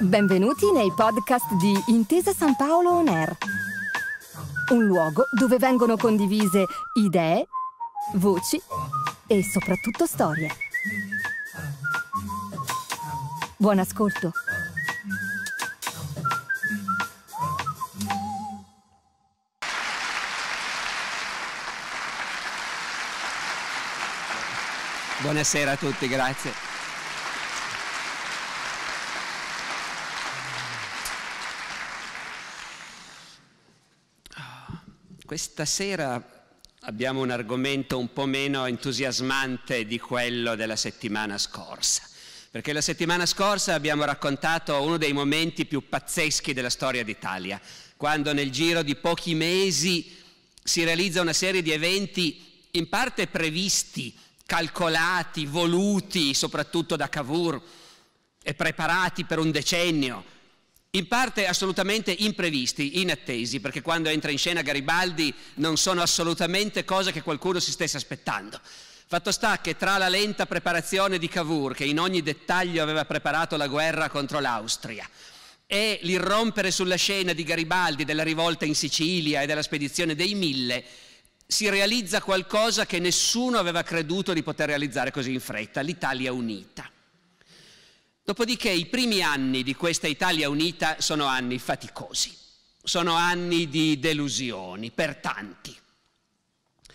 Benvenuti nei podcast di Intesa San Paolo On Air, un luogo dove vengono condivise idee, voci e soprattutto storie. Buon ascolto. Buonasera a tutti, grazie. Questa sera abbiamo un argomento un po' meno entusiasmante di quello della settimana scorsa, perché la settimana scorsa abbiamo raccontato uno dei momenti più pazzeschi della storia d'Italia, quando nel giro di pochi mesi si realizza una serie di eventi in parte previsti calcolati, voluti soprattutto da Cavour e preparati per un decennio, in parte assolutamente imprevisti, inattesi, perché quando entra in scena Garibaldi non sono assolutamente cose che qualcuno si stesse aspettando. Fatto sta che tra la lenta preparazione di Cavour, che in ogni dettaglio aveva preparato la guerra contro l'Austria, e l'irrompere sulla scena di Garibaldi della rivolta in Sicilia e della spedizione dei Mille, si realizza qualcosa che nessuno aveva creduto di poter realizzare così in fretta, l'Italia unita. Dopodiché i primi anni di questa Italia unita sono anni faticosi, sono anni di delusioni per tanti.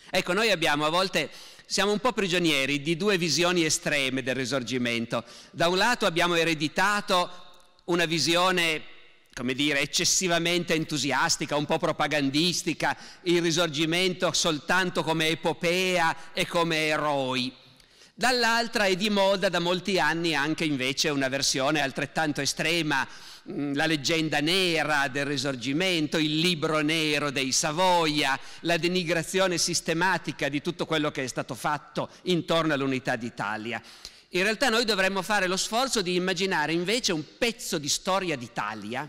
Ecco, noi abbiamo a volte, siamo un po' prigionieri di due visioni estreme del risorgimento. Da un lato abbiamo ereditato una visione come dire, eccessivamente entusiastica, un po' propagandistica, il risorgimento soltanto come epopea e come eroi. Dall'altra è di moda da molti anni anche invece una versione altrettanto estrema, mm, la leggenda nera del risorgimento, il libro nero dei Savoia, la denigrazione sistematica di tutto quello che è stato fatto intorno all'unità d'Italia. In realtà noi dovremmo fare lo sforzo di immaginare invece un pezzo di storia d'Italia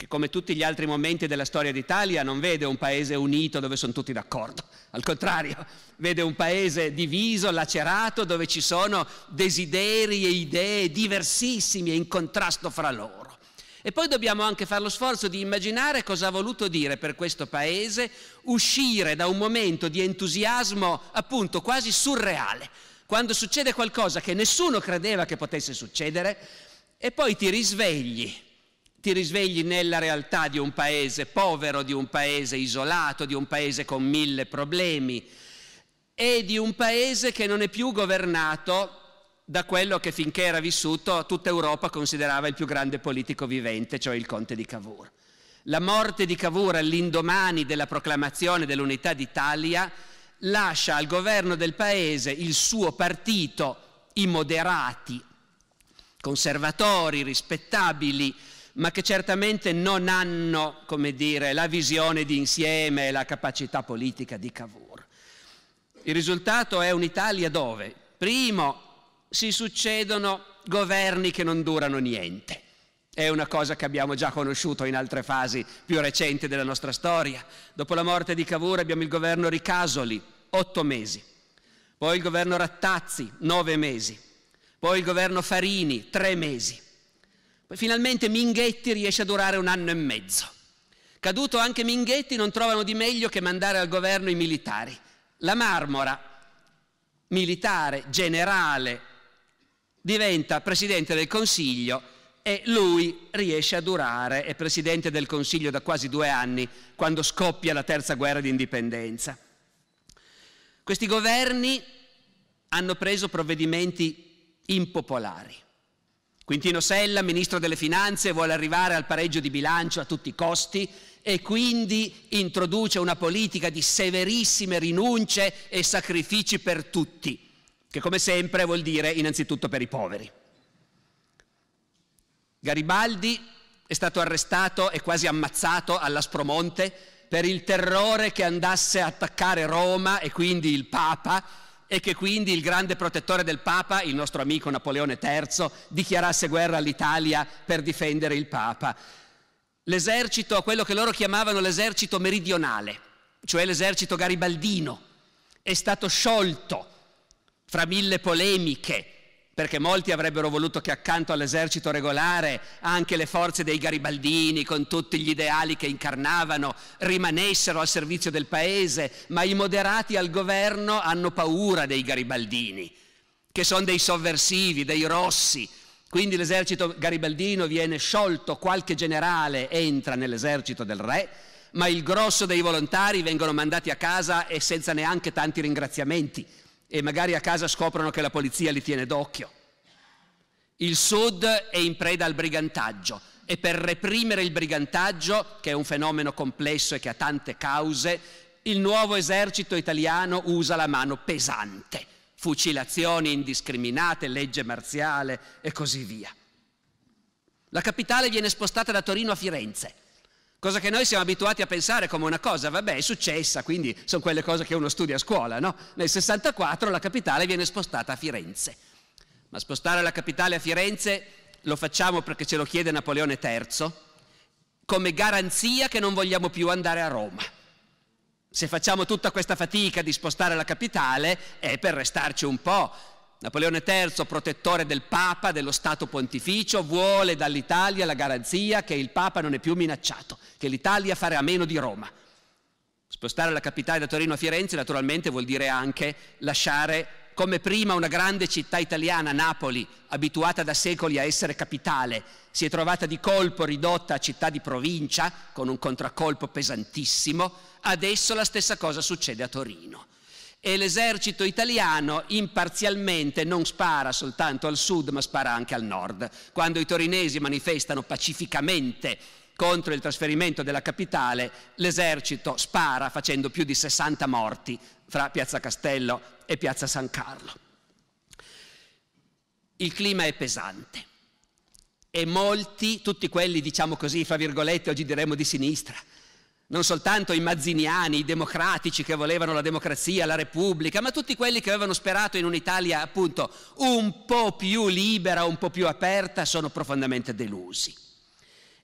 che come tutti gli altri momenti della storia d'Italia non vede un paese unito dove sono tutti d'accordo, al contrario, vede un paese diviso, lacerato, dove ci sono desideri e idee diversissimi e in contrasto fra loro. E poi dobbiamo anche fare lo sforzo di immaginare cosa ha voluto dire per questo paese uscire da un momento di entusiasmo appunto quasi surreale, quando succede qualcosa che nessuno credeva che potesse succedere e poi ti risvegli ti risvegli nella realtà di un paese povero, di un paese isolato, di un paese con mille problemi e di un paese che non è più governato da quello che finché era vissuto tutta Europa considerava il più grande politico vivente, cioè il conte di Cavour. La morte di Cavour all'indomani della proclamazione dell'unità d'Italia lascia al governo del paese il suo partito, i moderati, conservatori, rispettabili, ma che certamente non hanno, come dire, la visione di insieme e la capacità politica di Cavour. Il risultato è un'Italia dove, primo, si succedono governi che non durano niente. È una cosa che abbiamo già conosciuto in altre fasi più recenti della nostra storia. Dopo la morte di Cavour abbiamo il governo Ricasoli, otto mesi. Poi il governo Rattazzi, nove mesi. Poi il governo Farini, tre mesi. Poi finalmente Minghetti riesce a durare un anno e mezzo. Caduto anche Minghetti non trovano di meglio che mandare al governo i militari. La Marmora, militare, generale, diventa presidente del Consiglio e lui riesce a durare, è presidente del Consiglio da quasi due anni, quando scoppia la terza guerra di indipendenza. Questi governi hanno preso provvedimenti impopolari. Quintino Sella, ministro delle Finanze, vuole arrivare al pareggio di bilancio a tutti i costi e quindi introduce una politica di severissime rinunce e sacrifici per tutti, che come sempre vuol dire innanzitutto per i poveri. Garibaldi è stato arrestato e quasi ammazzato all'Aspromonte per il terrore che andasse a attaccare Roma e quindi il Papa e che quindi il grande protettore del Papa, il nostro amico Napoleone III, dichiarasse guerra all'Italia per difendere il Papa. L'esercito, quello che loro chiamavano l'esercito meridionale, cioè l'esercito garibaldino, è stato sciolto fra mille polemiche, perché molti avrebbero voluto che accanto all'esercito regolare anche le forze dei garibaldini, con tutti gli ideali che incarnavano, rimanessero al servizio del paese, ma i moderati al governo hanno paura dei garibaldini, che sono dei sovversivi, dei rossi. Quindi l'esercito garibaldino viene sciolto, qualche generale entra nell'esercito del re, ma il grosso dei volontari vengono mandati a casa e senza neanche tanti ringraziamenti e magari a casa scoprono che la polizia li tiene d'occhio. Il Sud è in preda al brigantaggio e per reprimere il brigantaggio, che è un fenomeno complesso e che ha tante cause, il nuovo esercito italiano usa la mano pesante, fucilazioni indiscriminate, legge marziale e così via. La capitale viene spostata da Torino a Firenze Cosa che noi siamo abituati a pensare come una cosa, vabbè, è successa, quindi sono quelle cose che uno studia a scuola, no? Nel 64 la capitale viene spostata a Firenze. Ma spostare la capitale a Firenze lo facciamo perché ce lo chiede Napoleone III, come garanzia che non vogliamo più andare a Roma. Se facciamo tutta questa fatica di spostare la capitale è per restarci un po', Napoleone III, protettore del Papa, dello Stato pontificio, vuole dall'Italia la garanzia che il Papa non è più minacciato, che l'Italia farà a meno di Roma. Spostare la capitale da Torino a Firenze naturalmente vuol dire anche lasciare come prima una grande città italiana, Napoli, abituata da secoli a essere capitale, si è trovata di colpo ridotta a città di provincia, con un contraccolpo pesantissimo, adesso la stessa cosa succede a Torino e l'esercito italiano imparzialmente non spara soltanto al sud ma spara anche al nord. Quando i torinesi manifestano pacificamente contro il trasferimento della capitale, l'esercito spara facendo più di 60 morti fra Piazza Castello e Piazza San Carlo. Il clima è pesante e molti, tutti quelli diciamo così, fra virgolette, oggi diremmo di sinistra, non soltanto i mazziniani, i democratici che volevano la democrazia, la repubblica, ma tutti quelli che avevano sperato in un'Italia appunto un po' più libera, un po' più aperta, sono profondamente delusi.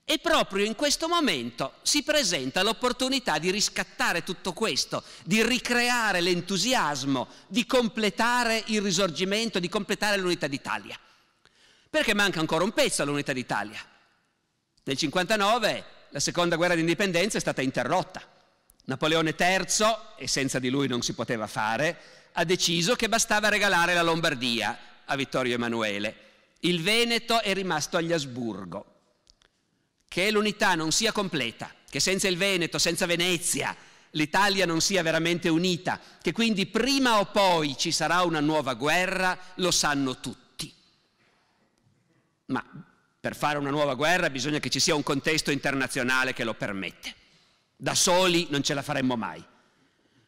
E proprio in questo momento si presenta l'opportunità di riscattare tutto questo, di ricreare l'entusiasmo, di completare il risorgimento, di completare l'unità d'Italia. Perché manca ancora un pezzo all'unità d'Italia. Nel 59 la seconda guerra d'indipendenza è stata interrotta. Napoleone III, e senza di lui non si poteva fare, ha deciso che bastava regalare la Lombardia a Vittorio Emanuele. Il Veneto è rimasto agli Asburgo. Che l'unità non sia completa, che senza il Veneto, senza Venezia, l'Italia non sia veramente unita, che quindi prima o poi ci sarà una nuova guerra, lo sanno tutti. Ma per fare una nuova guerra bisogna che ci sia un contesto internazionale che lo permette. Da soli non ce la faremmo mai.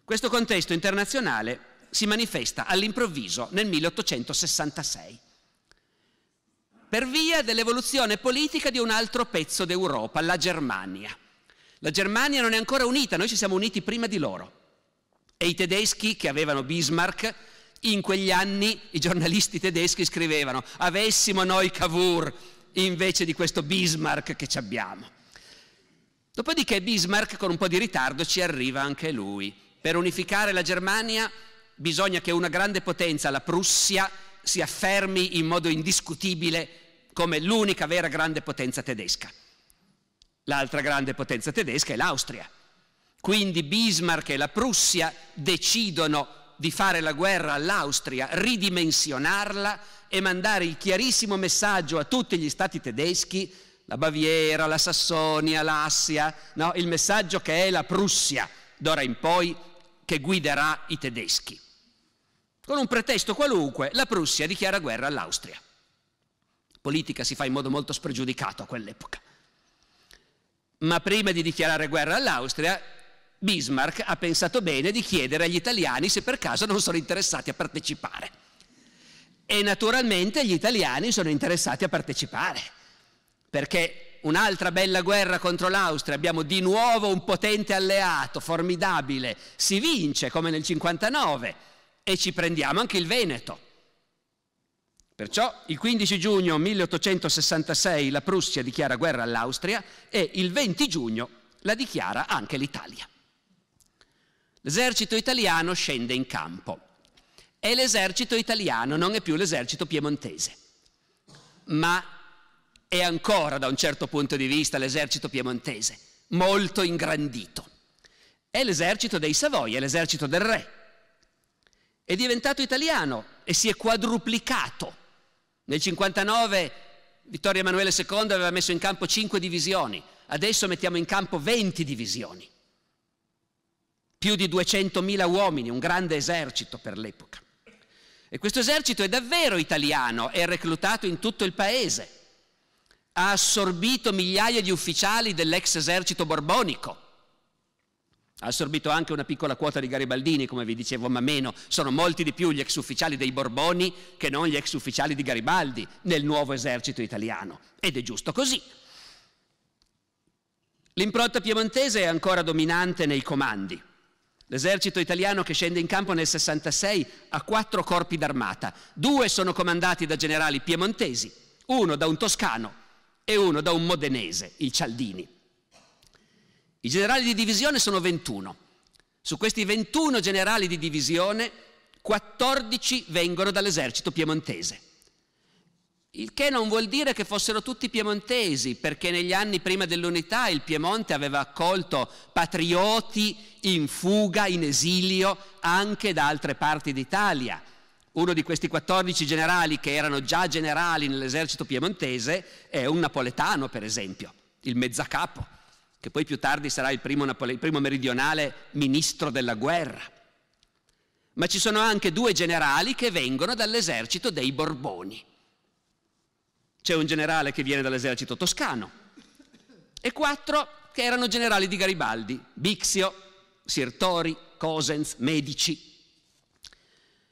Questo contesto internazionale si manifesta all'improvviso nel 1866 per via dell'evoluzione politica di un altro pezzo d'Europa, la Germania. La Germania non è ancora unita, noi ci siamo uniti prima di loro. E i tedeschi che avevano Bismarck, in quegli anni i giornalisti tedeschi scrivevano, avessimo noi Cavour, invece di questo Bismarck che ci abbiamo. Dopodiché Bismarck con un po' di ritardo ci arriva anche lui. Per unificare la Germania bisogna che una grande potenza, la Prussia, si affermi in modo indiscutibile come l'unica vera grande potenza tedesca. L'altra grande potenza tedesca è l'Austria. Quindi Bismarck e la Prussia decidono di fare la guerra all'Austria, ridimensionarla e mandare il chiarissimo messaggio a tutti gli stati tedeschi, la Baviera, la Sassonia, l'Assia, no? il messaggio che è la Prussia d'ora in poi che guiderà i tedeschi. Con un pretesto qualunque la Prussia dichiara guerra all'Austria. Politica si fa in modo molto spregiudicato a quell'epoca. Ma prima di dichiarare guerra all'Austria, Bismarck ha pensato bene di chiedere agli italiani se per caso non sono interessati a partecipare. E naturalmente gli italiani sono interessati a partecipare, perché un'altra bella guerra contro l'Austria, abbiamo di nuovo un potente alleato, formidabile, si vince come nel 59 e ci prendiamo anche il Veneto. Perciò il 15 giugno 1866 la Prussia dichiara guerra all'Austria e il 20 giugno la dichiara anche l'Italia. L'esercito italiano scende in campo e l'esercito italiano non è più l'esercito piemontese, ma è ancora da un certo punto di vista l'esercito piemontese, molto ingrandito. È l'esercito dei Savoia, è l'esercito del re. È diventato italiano e si è quadruplicato. Nel 59 Vittorio Emanuele II aveva messo in campo 5 divisioni, adesso mettiamo in campo 20 divisioni più di 200.000 uomini, un grande esercito per l'epoca. E questo esercito è davvero italiano, è reclutato in tutto il paese, ha assorbito migliaia di ufficiali dell'ex esercito borbonico, ha assorbito anche una piccola quota di garibaldini, come vi dicevo, ma meno, sono molti di più gli ex ufficiali dei Borboni che non gli ex ufficiali di Garibaldi nel nuovo esercito italiano, ed è giusto così. L'impronta piemontese è ancora dominante nei comandi, L'esercito italiano che scende in campo nel 66 ha quattro corpi d'armata, due sono comandati da generali piemontesi, uno da un toscano e uno da un modenese, il Cialdini. I generali di divisione sono 21. Su questi 21 generali di divisione, 14 vengono dall'esercito piemontese. Il che non vuol dire che fossero tutti piemontesi, perché negli anni prima dell'unità il Piemonte aveva accolto patrioti in fuga, in esilio, anche da altre parti d'Italia. Uno di questi 14 generali che erano già generali nell'esercito piemontese è un napoletano, per esempio, il mezzacapo, che poi più tardi sarà il primo, Napole- il primo meridionale ministro della guerra. Ma ci sono anche due generali che vengono dall'esercito dei Borboni c'è un generale che viene dall'esercito toscano e quattro che erano generali di Garibaldi, Bixio, Sirtori, Cosens, Medici.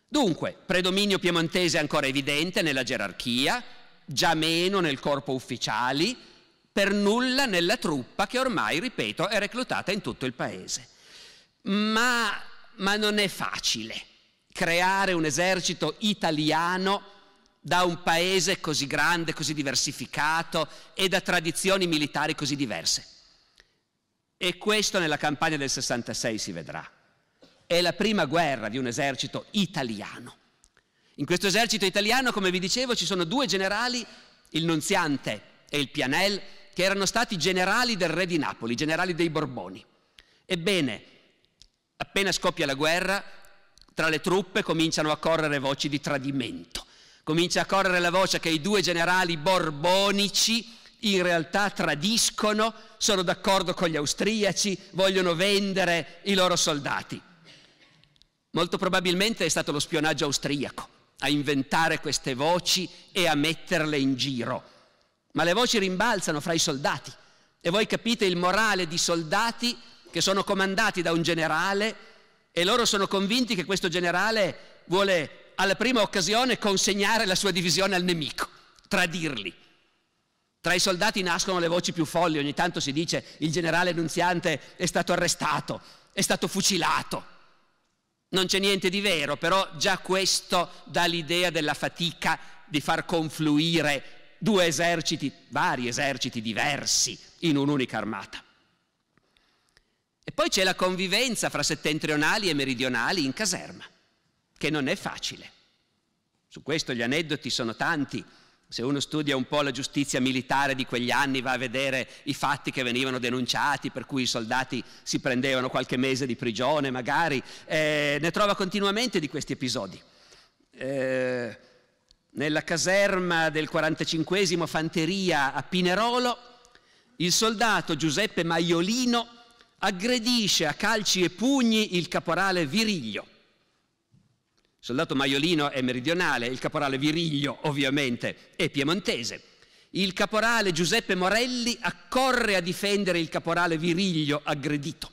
Dunque, predominio piemontese ancora evidente nella gerarchia, già meno nel corpo ufficiali, per nulla nella truppa che ormai, ripeto, è reclutata in tutto il paese. Ma, ma non è facile creare un esercito italiano da un paese così grande, così diversificato e da tradizioni militari così diverse. E questo nella campagna del 66 si vedrà. È la prima guerra di un esercito italiano. In questo esercito italiano, come vi dicevo, ci sono due generali, il Nunziante e il Pianel, che erano stati generali del re di Napoli, generali dei Borboni. Ebbene, appena scoppia la guerra, tra le truppe cominciano a correre voci di tradimento. Comincia a correre la voce che i due generali borbonici in realtà tradiscono, sono d'accordo con gli austriaci, vogliono vendere i loro soldati. Molto probabilmente è stato lo spionaggio austriaco a inventare queste voci e a metterle in giro. Ma le voci rimbalzano fra i soldati e voi capite il morale di soldati che sono comandati da un generale e loro sono convinti che questo generale vuole alla prima occasione consegnare la sua divisione al nemico, tradirli. Tra i soldati nascono le voci più folli, ogni tanto si dice il generale Nunziante è stato arrestato, è stato fucilato. Non c'è niente di vero, però già questo dà l'idea della fatica di far confluire due eserciti, vari eserciti diversi, in un'unica armata. E poi c'è la convivenza fra settentrionali e meridionali in caserma che non è facile. Su questo gli aneddoti sono tanti. Se uno studia un po' la giustizia militare di quegli anni, va a vedere i fatti che venivano denunciati, per cui i soldati si prendevano qualche mese di prigione magari, eh, ne trova continuamente di questi episodi. Eh, nella caserma del 45 Fanteria a Pinerolo, il soldato Giuseppe Maiolino aggredisce a calci e pugni il caporale Viriglio soldato Maiolino è meridionale, il caporale Viriglio ovviamente è piemontese. Il caporale Giuseppe Morelli accorre a difendere il caporale Viriglio aggredito,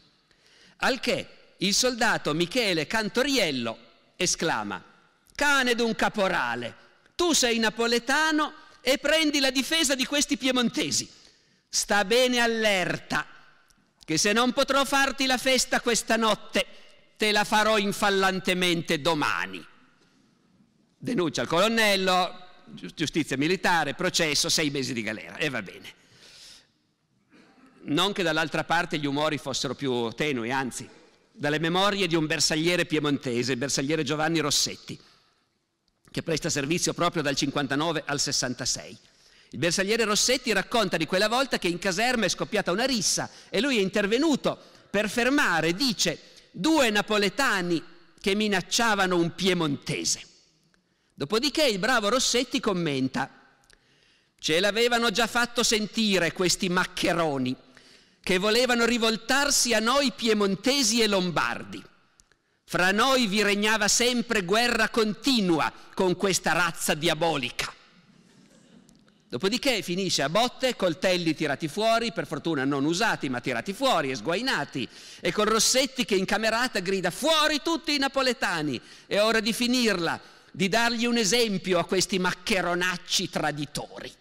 al che il soldato Michele Cantoriello esclama cane d'un caporale, tu sei napoletano e prendi la difesa di questi piemontesi. Sta bene allerta, che se non potrò farti la festa questa notte, te la farò infallantemente domani. Denuncia al colonnello, giustizia militare, processo, sei mesi di galera e va bene. Non che dall'altra parte gli umori fossero più tenui, anzi, dalle memorie di un bersagliere piemontese, il bersagliere Giovanni Rossetti, che presta servizio proprio dal 59 al 66. Il bersagliere Rossetti racconta di quella volta che in caserma è scoppiata una rissa e lui è intervenuto per fermare, dice, due napoletani che minacciavano un piemontese. Dopodiché il bravo Rossetti commenta, ce l'avevano già fatto sentire questi maccheroni che volevano rivoltarsi a noi piemontesi e lombardi. Fra noi vi regnava sempre guerra continua con questa razza diabolica. Dopodiché finisce a botte, coltelli tirati fuori, per fortuna non usati ma tirati fuori e sguainati, e con Rossetti che in camerata grida fuori tutti i napoletani, è ora di finirla, di dargli un esempio a questi maccheronacci traditori.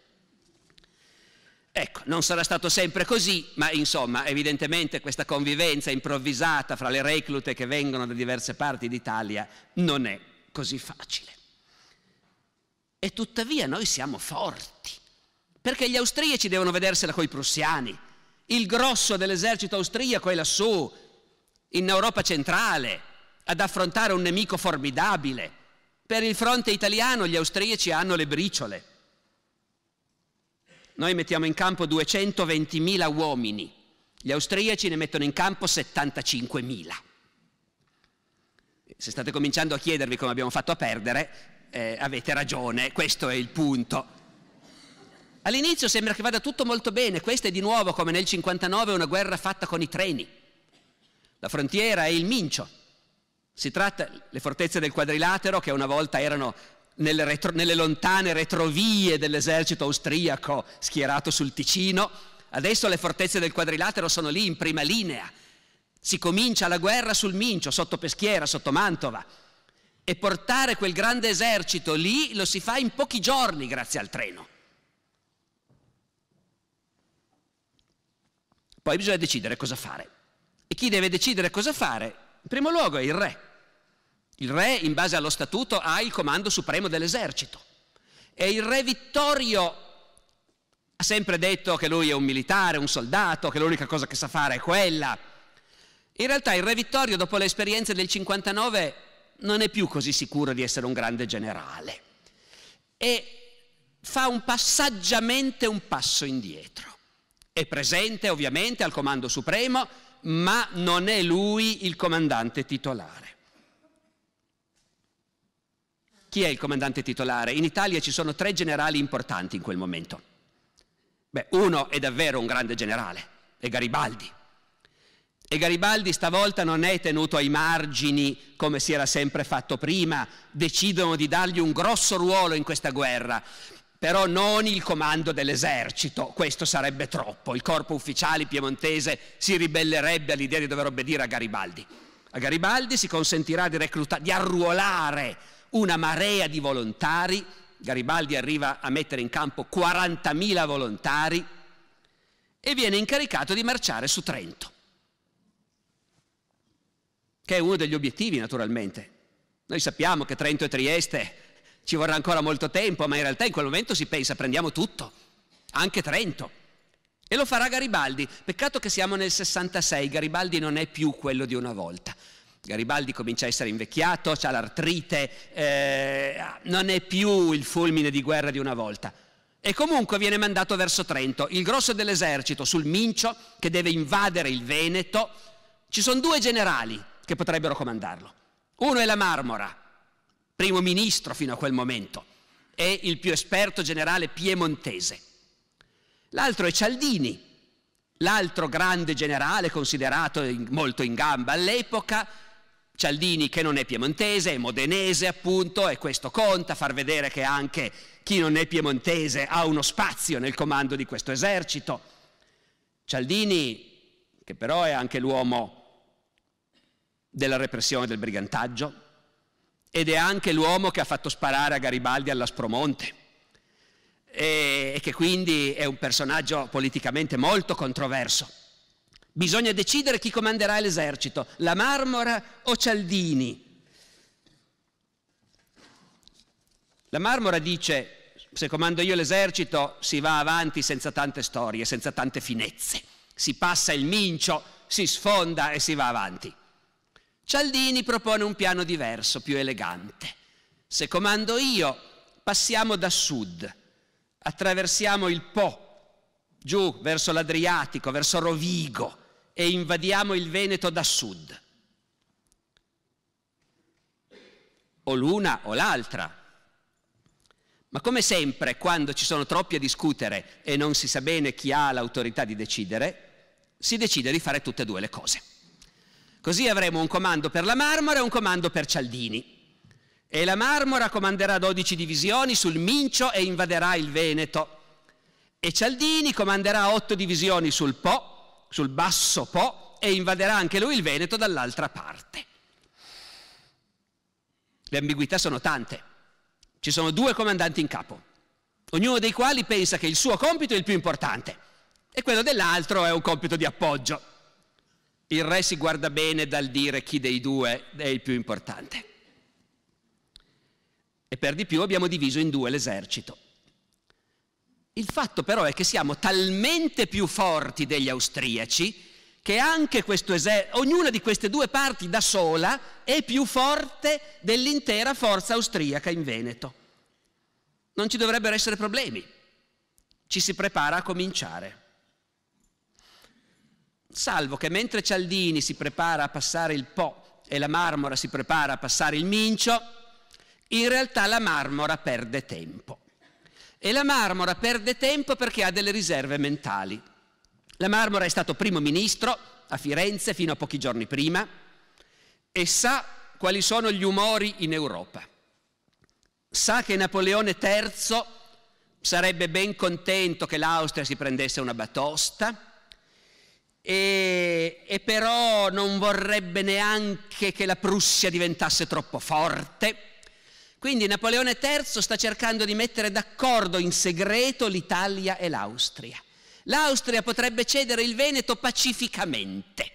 Ecco, non sarà stato sempre così, ma insomma, evidentemente questa convivenza improvvisata fra le reclute che vengono da diverse parti d'Italia non è così facile. E tuttavia noi siamo forti perché gli austriaci devono vedersela coi prussiani. Il grosso dell'esercito austriaco è lassù, in Europa centrale, ad affrontare un nemico formidabile. Per il fronte italiano gli austriaci hanno le briciole. Noi mettiamo in campo 220.000 uomini, gli austriaci ne mettono in campo 75.000. Se state cominciando a chiedervi come abbiamo fatto a perdere, eh, avete ragione, questo è il punto. All'inizio sembra che vada tutto molto bene, questa è di nuovo come nel 59 una guerra fatta con i treni. La frontiera è il Mincio. Si tratta delle fortezze del quadrilatero che una volta erano nelle, retro, nelle lontane retrovie dell'esercito austriaco schierato sul Ticino, adesso le fortezze del quadrilatero sono lì in prima linea. Si comincia la guerra sul Mincio, sotto Peschiera, sotto Mantova. E portare quel grande esercito lì lo si fa in pochi giorni grazie al treno. Poi bisogna decidere cosa fare. E chi deve decidere cosa fare? In primo luogo è il re. Il re, in base allo statuto, ha il comando supremo dell'esercito. E il re Vittorio ha sempre detto che lui è un militare, un soldato, che l'unica cosa che sa fare è quella. In realtà il re Vittorio, dopo le esperienze del 59, non è più così sicuro di essere un grande generale. E fa un passaggiamente un passo indietro. È presente ovviamente al Comando Supremo, ma non è lui il comandante titolare. Chi è il comandante titolare? In Italia ci sono tre generali importanti in quel momento. Beh, uno è davvero un grande generale, è Garibaldi. E Garibaldi stavolta non è tenuto ai margini come si era sempre fatto prima, decidono di dargli un grosso ruolo in questa guerra però non il comando dell'esercito, questo sarebbe troppo, il corpo ufficiale piemontese si ribellerebbe all'idea di dover obbedire a Garibaldi. A Garibaldi si consentirà di, recluta- di arruolare una marea di volontari, Garibaldi arriva a mettere in campo 40.000 volontari e viene incaricato di marciare su Trento, che è uno degli obiettivi naturalmente. Noi sappiamo che Trento e Trieste ci vorrà ancora molto tempo, ma in realtà in quel momento si pensa prendiamo tutto, anche Trento. E lo farà Garibaldi. Peccato che siamo nel 66, Garibaldi non è più quello di una volta. Garibaldi comincia a essere invecchiato, ha l'artrite, eh, non è più il fulmine di guerra di una volta. E comunque viene mandato verso Trento. Il grosso dell'esercito sul Mincio, che deve invadere il Veneto, ci sono due generali che potrebbero comandarlo. Uno è la Marmora, primo ministro fino a quel momento e il più esperto generale piemontese. L'altro è Cialdini, l'altro grande generale considerato in, molto in gamba all'epoca, Cialdini che non è piemontese, è modenese appunto e questo conta, far vedere che anche chi non è piemontese ha uno spazio nel comando di questo esercito. Cialdini, che però è anche l'uomo della repressione del brigantaggio, ed è anche l'uomo che ha fatto sparare a Garibaldi all'Aspromonte e che quindi è un personaggio politicamente molto controverso. Bisogna decidere chi comanderà l'esercito, la Marmora o Cialdini. La Marmora dice, se comando io l'esercito si va avanti senza tante storie, senza tante finezze, si passa il mincio, si sfonda e si va avanti. Cialdini propone un piano diverso, più elegante. Se comando io, passiamo da sud, attraversiamo il Po, giù verso l'Adriatico, verso Rovigo e invadiamo il Veneto da sud. O l'una o l'altra. Ma come sempre, quando ci sono troppi a discutere e non si sa bene chi ha l'autorità di decidere, si decide di fare tutte e due le cose. Così avremo un comando per la Marmora e un comando per Cialdini. E la Marmora comanderà 12 divisioni sul Mincio e invaderà il Veneto. E Cialdini comanderà 8 divisioni sul Po, sul Basso Po, e invaderà anche lui il Veneto dall'altra parte. Le ambiguità sono tante. Ci sono due comandanti in capo, ognuno dei quali pensa che il suo compito è il più importante e quello dell'altro è un compito di appoggio il re si guarda bene dal dire chi dei due è il più importante. E per di più abbiamo diviso in due l'esercito. Il fatto però è che siamo talmente più forti degli austriaci che anche questo esercito, ognuna di queste due parti da sola è più forte dell'intera forza austriaca in Veneto. Non ci dovrebbero essere problemi. Ci si prepara a cominciare. Salvo che mentre Cialdini si prepara a passare il Po e la Marmora si prepara a passare il Mincio, in realtà la Marmora perde tempo. E la Marmora perde tempo perché ha delle riserve mentali. La Marmora è stato primo ministro a Firenze fino a pochi giorni prima e sa quali sono gli umori in Europa. Sa che Napoleone III sarebbe ben contento che l'Austria si prendesse una batosta e, e però non vorrebbe neanche che la Prussia diventasse troppo forte. Quindi Napoleone III sta cercando di mettere d'accordo in segreto l'Italia e l'Austria. L'Austria potrebbe cedere il Veneto pacificamente.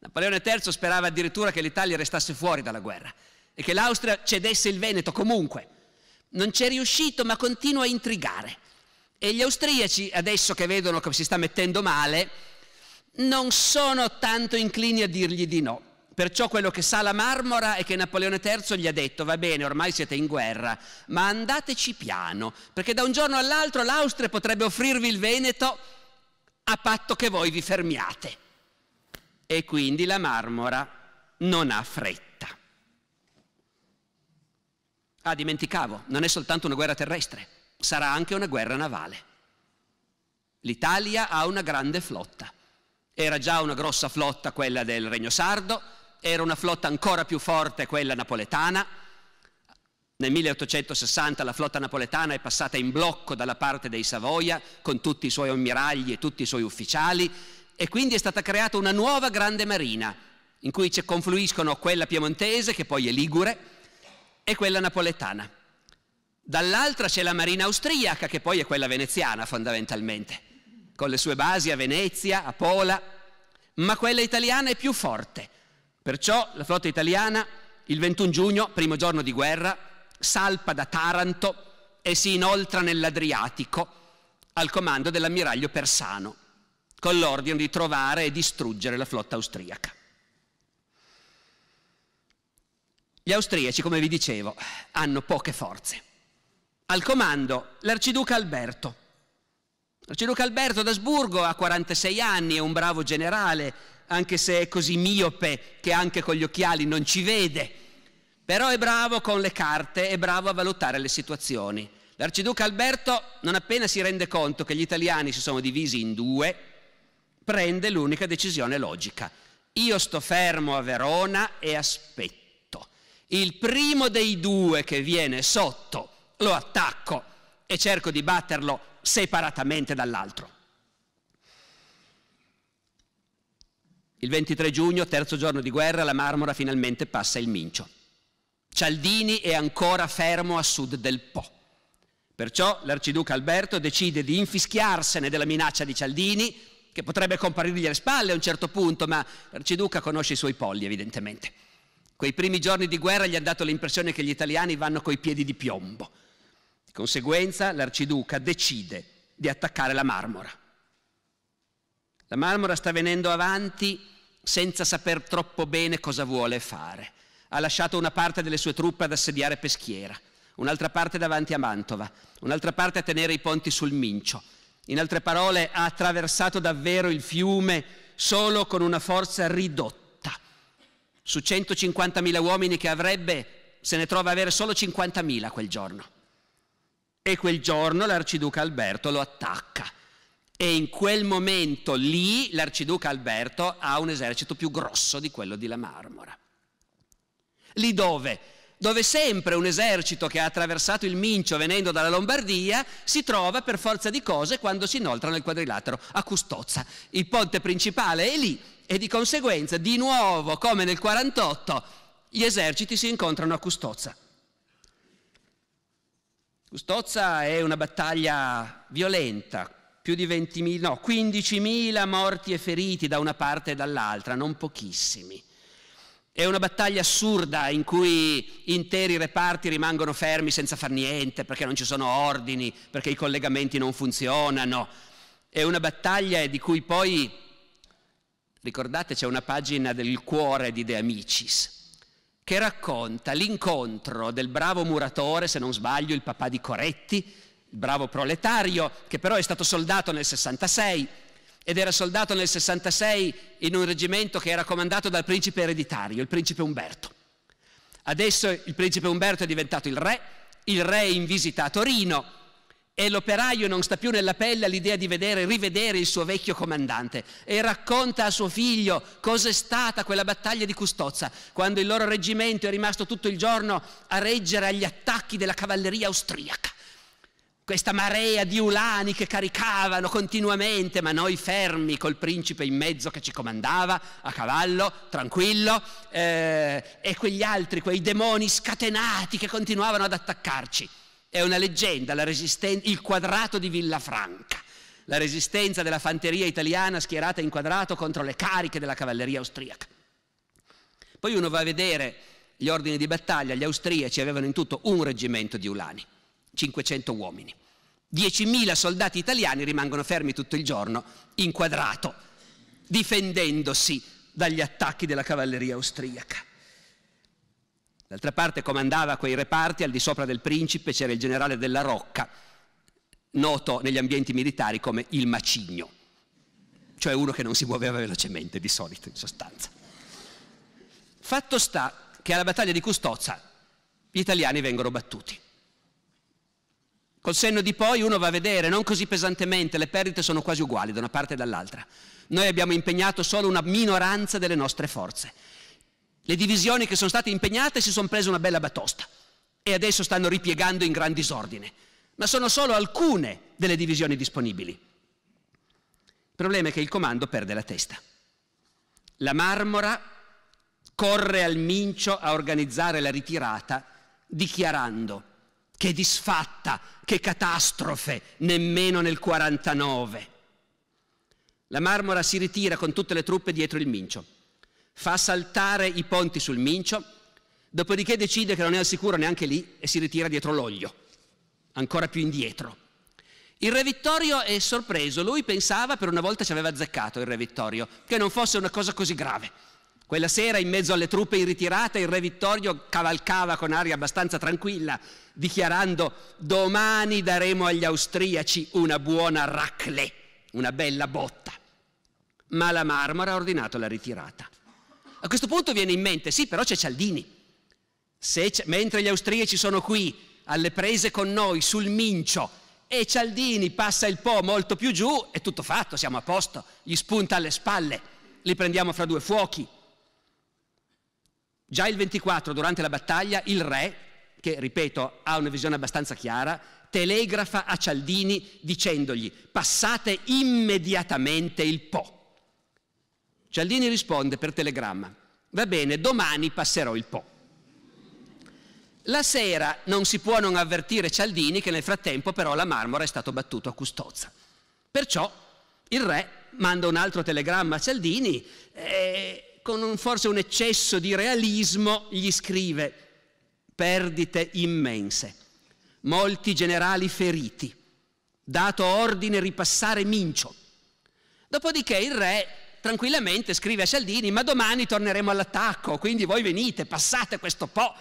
Napoleone III sperava addirittura che l'Italia restasse fuori dalla guerra e che l'Austria cedesse il Veneto comunque. Non c'è riuscito, ma continua a intrigare. E gli austriaci, adesso che vedono che si sta mettendo male, non sono tanto inclini a dirgli di no. Perciò quello che sa la Marmora è che Napoleone III gli ha detto va bene, ormai siete in guerra, ma andateci piano, perché da un giorno all'altro l'Austria potrebbe offrirvi il Veneto a patto che voi vi fermiate. E quindi la Marmora non ha fretta. Ah, dimenticavo, non è soltanto una guerra terrestre, sarà anche una guerra navale. L'Italia ha una grande flotta era già una grossa flotta quella del Regno Sardo, era una flotta ancora più forte quella napoletana. Nel 1860 la flotta napoletana è passata in blocco dalla parte dei Savoia con tutti i suoi ammiragli e tutti i suoi ufficiali e quindi è stata creata una nuova grande marina in cui confluiscono quella piemontese, che poi è ligure, e quella napoletana. Dall'altra c'è la marina austriaca, che poi è quella veneziana fondamentalmente con le sue basi a Venezia, a Pola, ma quella italiana è più forte. Perciò la flotta italiana, il 21 giugno, primo giorno di guerra, salpa da Taranto e si inoltra nell'Adriatico al comando dell'ammiraglio Persano, con l'ordine di trovare e distruggere la flotta austriaca. Gli austriaci, come vi dicevo, hanno poche forze. Al comando l'arciduca Alberto, Arciduca Alberto d'Asburgo ha 46 anni, è un bravo generale, anche se è così miope che anche con gli occhiali non ci vede, però è bravo con le carte, è bravo a valutare le situazioni. L'arciduca Alberto, non appena si rende conto che gli italiani si sono divisi in due, prende l'unica decisione logica. Io sto fermo a Verona e aspetto. Il primo dei due che viene sotto lo attacco e cerco di batterlo separatamente dall'altro. Il 23 giugno, terzo giorno di guerra, la Marmora finalmente passa il Mincio. Cialdini è ancora fermo a sud del Po. Perciò l'arciduca Alberto decide di infischiarsene della minaccia di Cialdini, che potrebbe comparirgli alle spalle a un certo punto, ma l'arciduca conosce i suoi polli, evidentemente. Quei primi giorni di guerra gli ha dato l'impressione che gli italiani vanno coi piedi di piombo conseguenza l'arciduca decide di attaccare la Marmora. La Marmora sta venendo avanti senza saper troppo bene cosa vuole fare. Ha lasciato una parte delle sue truppe ad assediare Peschiera, un'altra parte davanti a Mantova, un'altra parte a tenere i ponti sul Mincio. In altre parole, ha attraversato davvero il fiume solo con una forza ridotta. Su 150.000 uomini che avrebbe, se ne trova a avere solo 50.000 quel giorno. E quel giorno l'arciduca Alberto lo attacca. E in quel momento lì l'arciduca Alberto ha un esercito più grosso di quello di La Marmora. Lì dove? Dove sempre un esercito che ha attraversato il Mincio venendo dalla Lombardia si trova per forza di cose quando si inoltra nel quadrilatero a Custozza. Il ponte principale è lì e di conseguenza di nuovo come nel 48 gli eserciti si incontrano a Custozza. Custozza è una battaglia violenta, più di 20.000, no, 15.000 morti e feriti da una parte e dall'altra, non pochissimi. È una battaglia assurda in cui interi reparti rimangono fermi senza far niente perché non ci sono ordini, perché i collegamenti non funzionano. È una battaglia di cui poi, ricordate, c'è una pagina del cuore di De Amicis, che racconta l'incontro del bravo muratore, se non sbaglio il papà di Coretti, il bravo proletario, che però è stato soldato nel 66 ed era soldato nel 66 in un reggimento che era comandato dal principe ereditario, il principe Umberto. Adesso il principe Umberto è diventato il re, il re è in visita a Torino, e l'operaio non sta più nella pelle all'idea di vedere, rivedere il suo vecchio comandante e racconta a suo figlio cos'è stata quella battaglia di Custozza, quando il loro reggimento è rimasto tutto il giorno a reggere agli attacchi della cavalleria austriaca. Questa marea di ulani che caricavano continuamente, ma noi fermi col principe in mezzo che ci comandava, a cavallo, tranquillo, eh, e quegli altri, quei demoni scatenati che continuavano ad attaccarci. È una leggenda, resisten- il quadrato di Villafranca, la resistenza della fanteria italiana schierata in quadrato contro le cariche della cavalleria austriaca. Poi uno va a vedere gli ordini di battaglia, gli austriaci avevano in tutto un reggimento di ulani, 500 uomini. 10.000 soldati italiani rimangono fermi tutto il giorno in quadrato, difendendosi dagli attacchi della cavalleria austriaca. D'altra parte comandava quei reparti, al di sopra del principe c'era il generale della Rocca, noto negli ambienti militari come il macigno, cioè uno che non si muoveva velocemente di solito in sostanza. Fatto sta che alla battaglia di Custozza gli italiani vengono battuti. Col senno di poi uno va a vedere, non così pesantemente, le perdite sono quasi uguali da una parte e dall'altra. Noi abbiamo impegnato solo una minoranza delle nostre forze le divisioni che sono state impegnate si sono prese una bella batosta e adesso stanno ripiegando in gran disordine, ma sono solo alcune delle divisioni disponibili. Il problema è che il comando perde la testa. La Marmora corre al Mincio a organizzare la ritirata dichiarando che disfatta, che catastrofe, nemmeno nel 49. La Marmora si ritira con tutte le truppe dietro il Mincio fa saltare i ponti sul Mincio, dopodiché decide che non è al sicuro neanche lì e si ritira dietro l'oglio, ancora più indietro. Il re Vittorio è sorpreso, lui pensava per una volta ci aveva azzeccato il re Vittorio, che non fosse una cosa così grave. Quella sera in mezzo alle truppe in ritirata il re Vittorio cavalcava con aria abbastanza tranquilla, dichiarando domani daremo agli austriaci una buona raclée, una bella botta. Ma la Marmora ha ordinato la ritirata a questo punto viene in mente, sì, però c'è Cialdini. C- mentre gli austriaci sono qui alle prese con noi sul Mincio e Cialdini passa il Po molto più giù, è tutto fatto, siamo a posto, gli spunta alle spalle, li prendiamo fra due fuochi. Già il 24, durante la battaglia, il re, che ripeto ha una visione abbastanza chiara, telegrafa a Cialdini dicendogli passate immediatamente il Po. Cialdini risponde per telegramma, va bene, domani passerò il Po. La sera non si può non avvertire Cialdini che nel frattempo però la Marmora è stato battuto a Custozza. Perciò il re manda un altro telegramma a Cialdini e con un, forse un eccesso di realismo gli scrive perdite immense, molti generali feriti, dato ordine ripassare Mincio. Dopodiché il re tranquillamente scrive a Cialdini, ma domani torneremo all'attacco, quindi voi venite, passate questo po',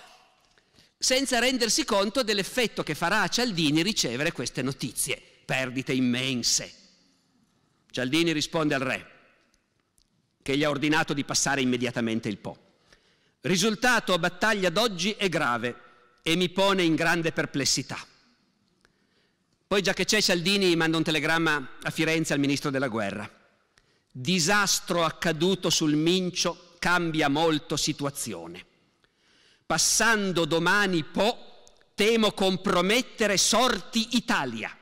senza rendersi conto dell'effetto che farà a Cialdini ricevere queste notizie, perdite immense. Cialdini risponde al re, che gli ha ordinato di passare immediatamente il Po. Risultato a battaglia d'oggi è grave e mi pone in grande perplessità. Poi già che c'è Cialdini manda un telegramma a Firenze al ministro della guerra disastro accaduto sul Mincio cambia molto situazione. Passando domani Po, temo compromettere sorti Italia.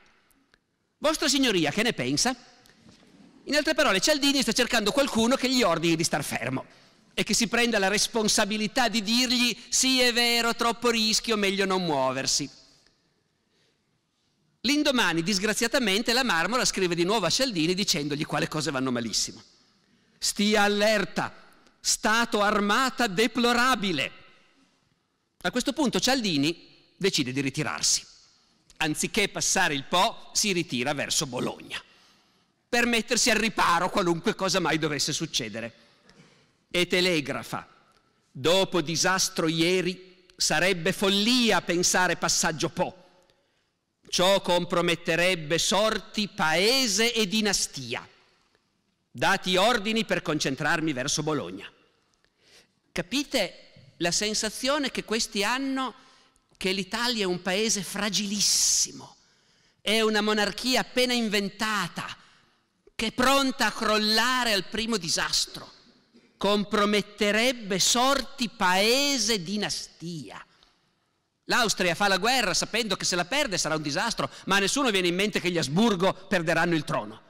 Vostra Signoria, che ne pensa? In altre parole, Cialdini sta cercando qualcuno che gli ordini di star fermo e che si prenda la responsabilità di dirgli sì è vero, troppo rischio, meglio non muoversi. L'indomani, disgraziatamente, la Marmora scrive di nuovo a Cialdini dicendogli quale cose vanno malissimo. Stia allerta, stato armata deplorabile. A questo punto Cialdini decide di ritirarsi. Anziché passare il Po, si ritira verso Bologna per mettersi al riparo qualunque cosa mai dovesse succedere. E telegrafa, dopo disastro ieri, sarebbe follia pensare passaggio Po Ciò comprometterebbe sorti, paese e dinastia. Dati ordini per concentrarmi verso Bologna. Capite la sensazione che questi hanno che l'Italia è un paese fragilissimo, è una monarchia appena inventata, che è pronta a crollare al primo disastro, comprometterebbe sorti, paese, e dinastia. L'Austria fa la guerra sapendo che se la perde sarà un disastro, ma a nessuno viene in mente che gli Asburgo perderanno il trono.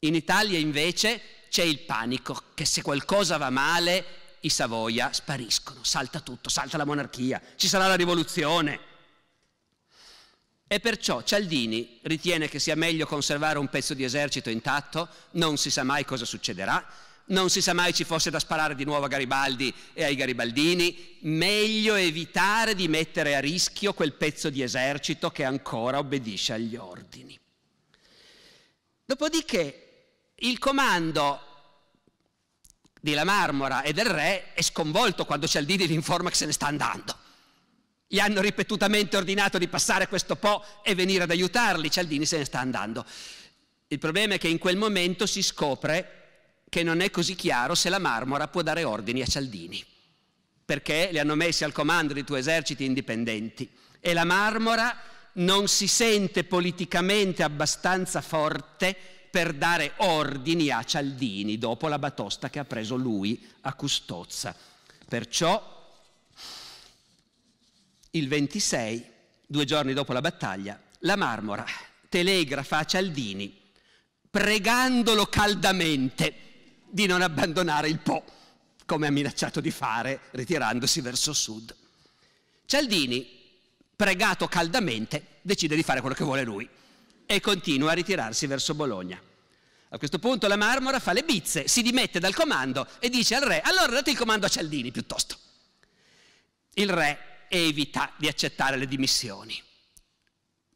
In Italia invece c'è il panico che se qualcosa va male i Savoia spariscono, salta tutto, salta la monarchia, ci sarà la rivoluzione. E perciò Cialdini ritiene che sia meglio conservare un pezzo di esercito intatto, non si sa mai cosa succederà, non si sa mai ci fosse da sparare di nuovo a Garibaldi e ai garibaldini, meglio evitare di mettere a rischio quel pezzo di esercito che ancora obbedisce agli ordini. Dopodiché il comando di La Marmora e del re è sconvolto quando Cialdini gli informa che se ne sta andando. Gli hanno ripetutamente ordinato di passare questo po' e venire ad aiutarli, Cialdini se ne sta andando. Il problema è che in quel momento si scopre che non è così chiaro se la Marmora può dare ordini a Cialdini, perché li hanno messi al comando di due eserciti indipendenti e la Marmora non si sente politicamente abbastanza forte per dare ordini a Cialdini dopo la batosta che ha preso lui a Custozza. Perciò il 26, due giorni dopo la battaglia, la Marmora telegrafa a Cialdini pregandolo caldamente di non abbandonare il Po, come ha minacciato di fare ritirandosi verso sud. Cialdini, pregato caldamente, decide di fare quello che vuole lui e continua a ritirarsi verso Bologna. A questo punto la Marmora fa le bizze, si dimette dal comando e dice al re, allora date il comando a Cialdini piuttosto. Il re evita di accettare le dimissioni.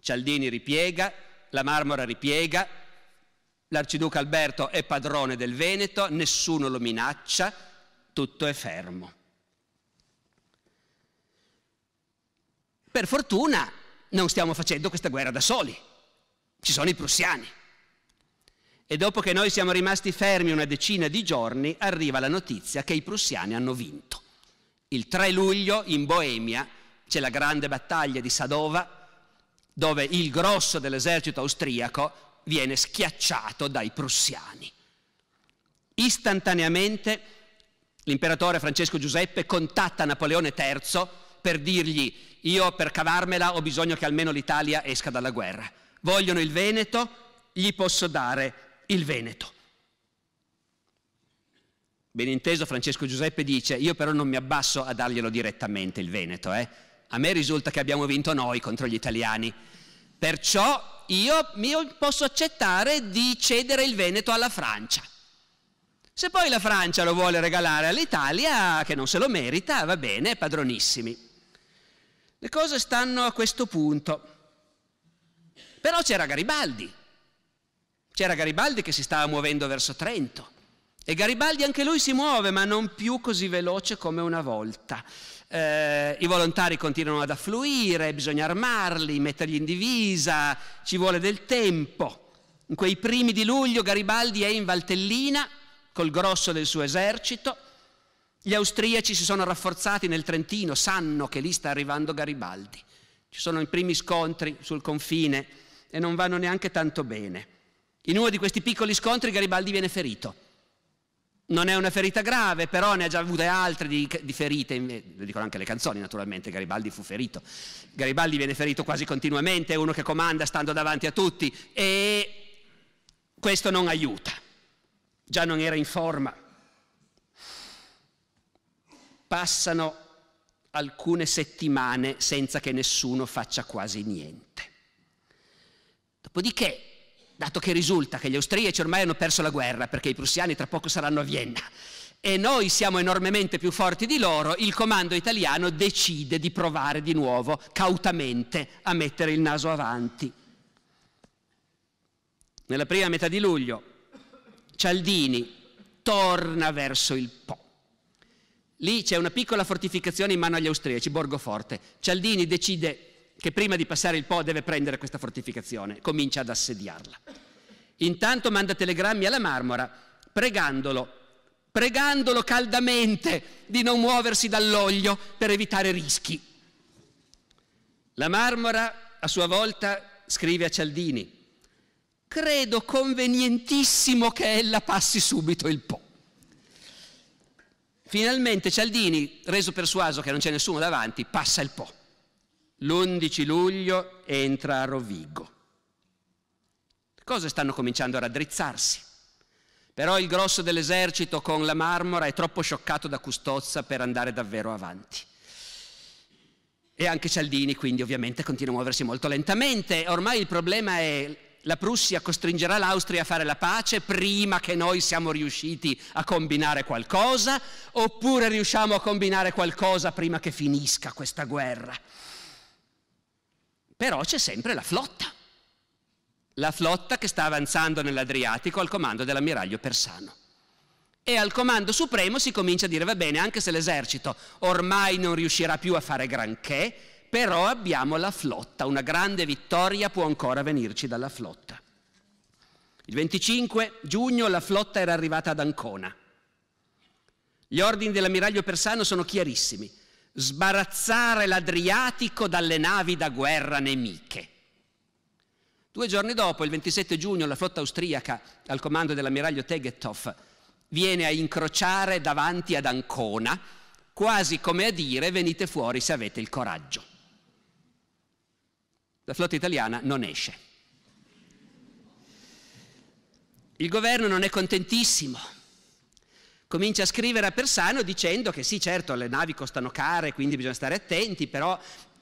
Cialdini ripiega, la Marmora ripiega, L'arciduca Alberto è padrone del Veneto, nessuno lo minaccia, tutto è fermo. Per fortuna non stiamo facendo questa guerra da soli, ci sono i prussiani. E dopo che noi siamo rimasti fermi una decina di giorni, arriva la notizia che i prussiani hanno vinto. Il 3 luglio in Boemia c'è la grande battaglia di Sadova, dove il grosso dell'esercito austriaco viene schiacciato dai prussiani. Istantaneamente l'imperatore Francesco Giuseppe contatta Napoleone III per dirgli io per cavarmela ho bisogno che almeno l'Italia esca dalla guerra. Vogliono il Veneto, gli posso dare il Veneto. Ben inteso Francesco Giuseppe dice, io però non mi abbasso a darglielo direttamente il Veneto, eh? a me risulta che abbiamo vinto noi contro gli italiani, Perciò io, io posso accettare di cedere il Veneto alla Francia. Se poi la Francia lo vuole regalare all'Italia, che non se lo merita, va bene, padronissimi. Le cose stanno a questo punto. Però c'era Garibaldi. C'era Garibaldi che si stava muovendo verso Trento. E Garibaldi anche lui si muove, ma non più così veloce come una volta eh, i volontari continuano ad affluire, bisogna armarli, metterli in divisa, ci vuole del tempo. In quei primi di luglio Garibaldi è in Valtellina col grosso del suo esercito, gli austriaci si sono rafforzati nel Trentino, sanno che lì sta arrivando Garibaldi, ci sono i primi scontri sul confine e non vanno neanche tanto bene. In uno di questi piccoli scontri Garibaldi viene ferito non è una ferita grave, però ne ha già avute altre di, di ferite, lo dicono anche le canzoni naturalmente, Garibaldi fu ferito. Garibaldi viene ferito quasi continuamente, è uno che comanda stando davanti a tutti e questo non aiuta. Già non era in forma. Passano alcune settimane senza che nessuno faccia quasi niente. Dopodiché dato che risulta che gli austriaci ormai hanno perso la guerra perché i prussiani tra poco saranno a Vienna e noi siamo enormemente più forti di loro, il comando italiano decide di provare di nuovo cautamente a mettere il naso avanti. Nella prima metà di luglio Cialdini torna verso il Po. Lì c'è una piccola fortificazione in mano agli austriaci, Borgoforte. Cialdini decide che prima di passare il Po deve prendere questa fortificazione, comincia ad assediarla. Intanto manda telegrammi alla Marmora pregandolo, pregandolo caldamente di non muoversi dall'olio per evitare rischi. La Marmora a sua volta scrive a Cialdini, credo convenientissimo che ella passi subito il Po. Finalmente Cialdini, reso persuaso che non c'è nessuno davanti, passa il Po. L'11 luglio entra a Rovigo. Le cose stanno cominciando a raddrizzarsi. Però il grosso dell'esercito con la Marmora è troppo scioccato da Custozza per andare davvero avanti. E anche Cialdini quindi ovviamente continua a muoversi molto lentamente. Ormai il problema è la Prussia costringerà l'Austria a fare la pace prima che noi siamo riusciti a combinare qualcosa, oppure riusciamo a combinare qualcosa prima che finisca questa guerra però c'è sempre la flotta, la flotta che sta avanzando nell'Adriatico al comando dell'ammiraglio Persano. E al comando supremo si comincia a dire, va bene, anche se l'esercito ormai non riuscirà più a fare granché, però abbiamo la flotta, una grande vittoria può ancora venirci dalla flotta. Il 25 giugno la flotta era arrivata ad Ancona. Gli ordini dell'ammiraglio Persano sono chiarissimi sbarazzare l'Adriatico dalle navi da guerra nemiche. Due giorni dopo, il 27 giugno, la flotta austriaca, al comando dell'ammiraglio Tegethoff, viene a incrociare davanti ad Ancona, quasi come a dire venite fuori se avete il coraggio. La flotta italiana non esce. Il governo non è contentissimo comincia a scrivere a Persano dicendo che sì, certo, le navi costano care, quindi bisogna stare attenti, però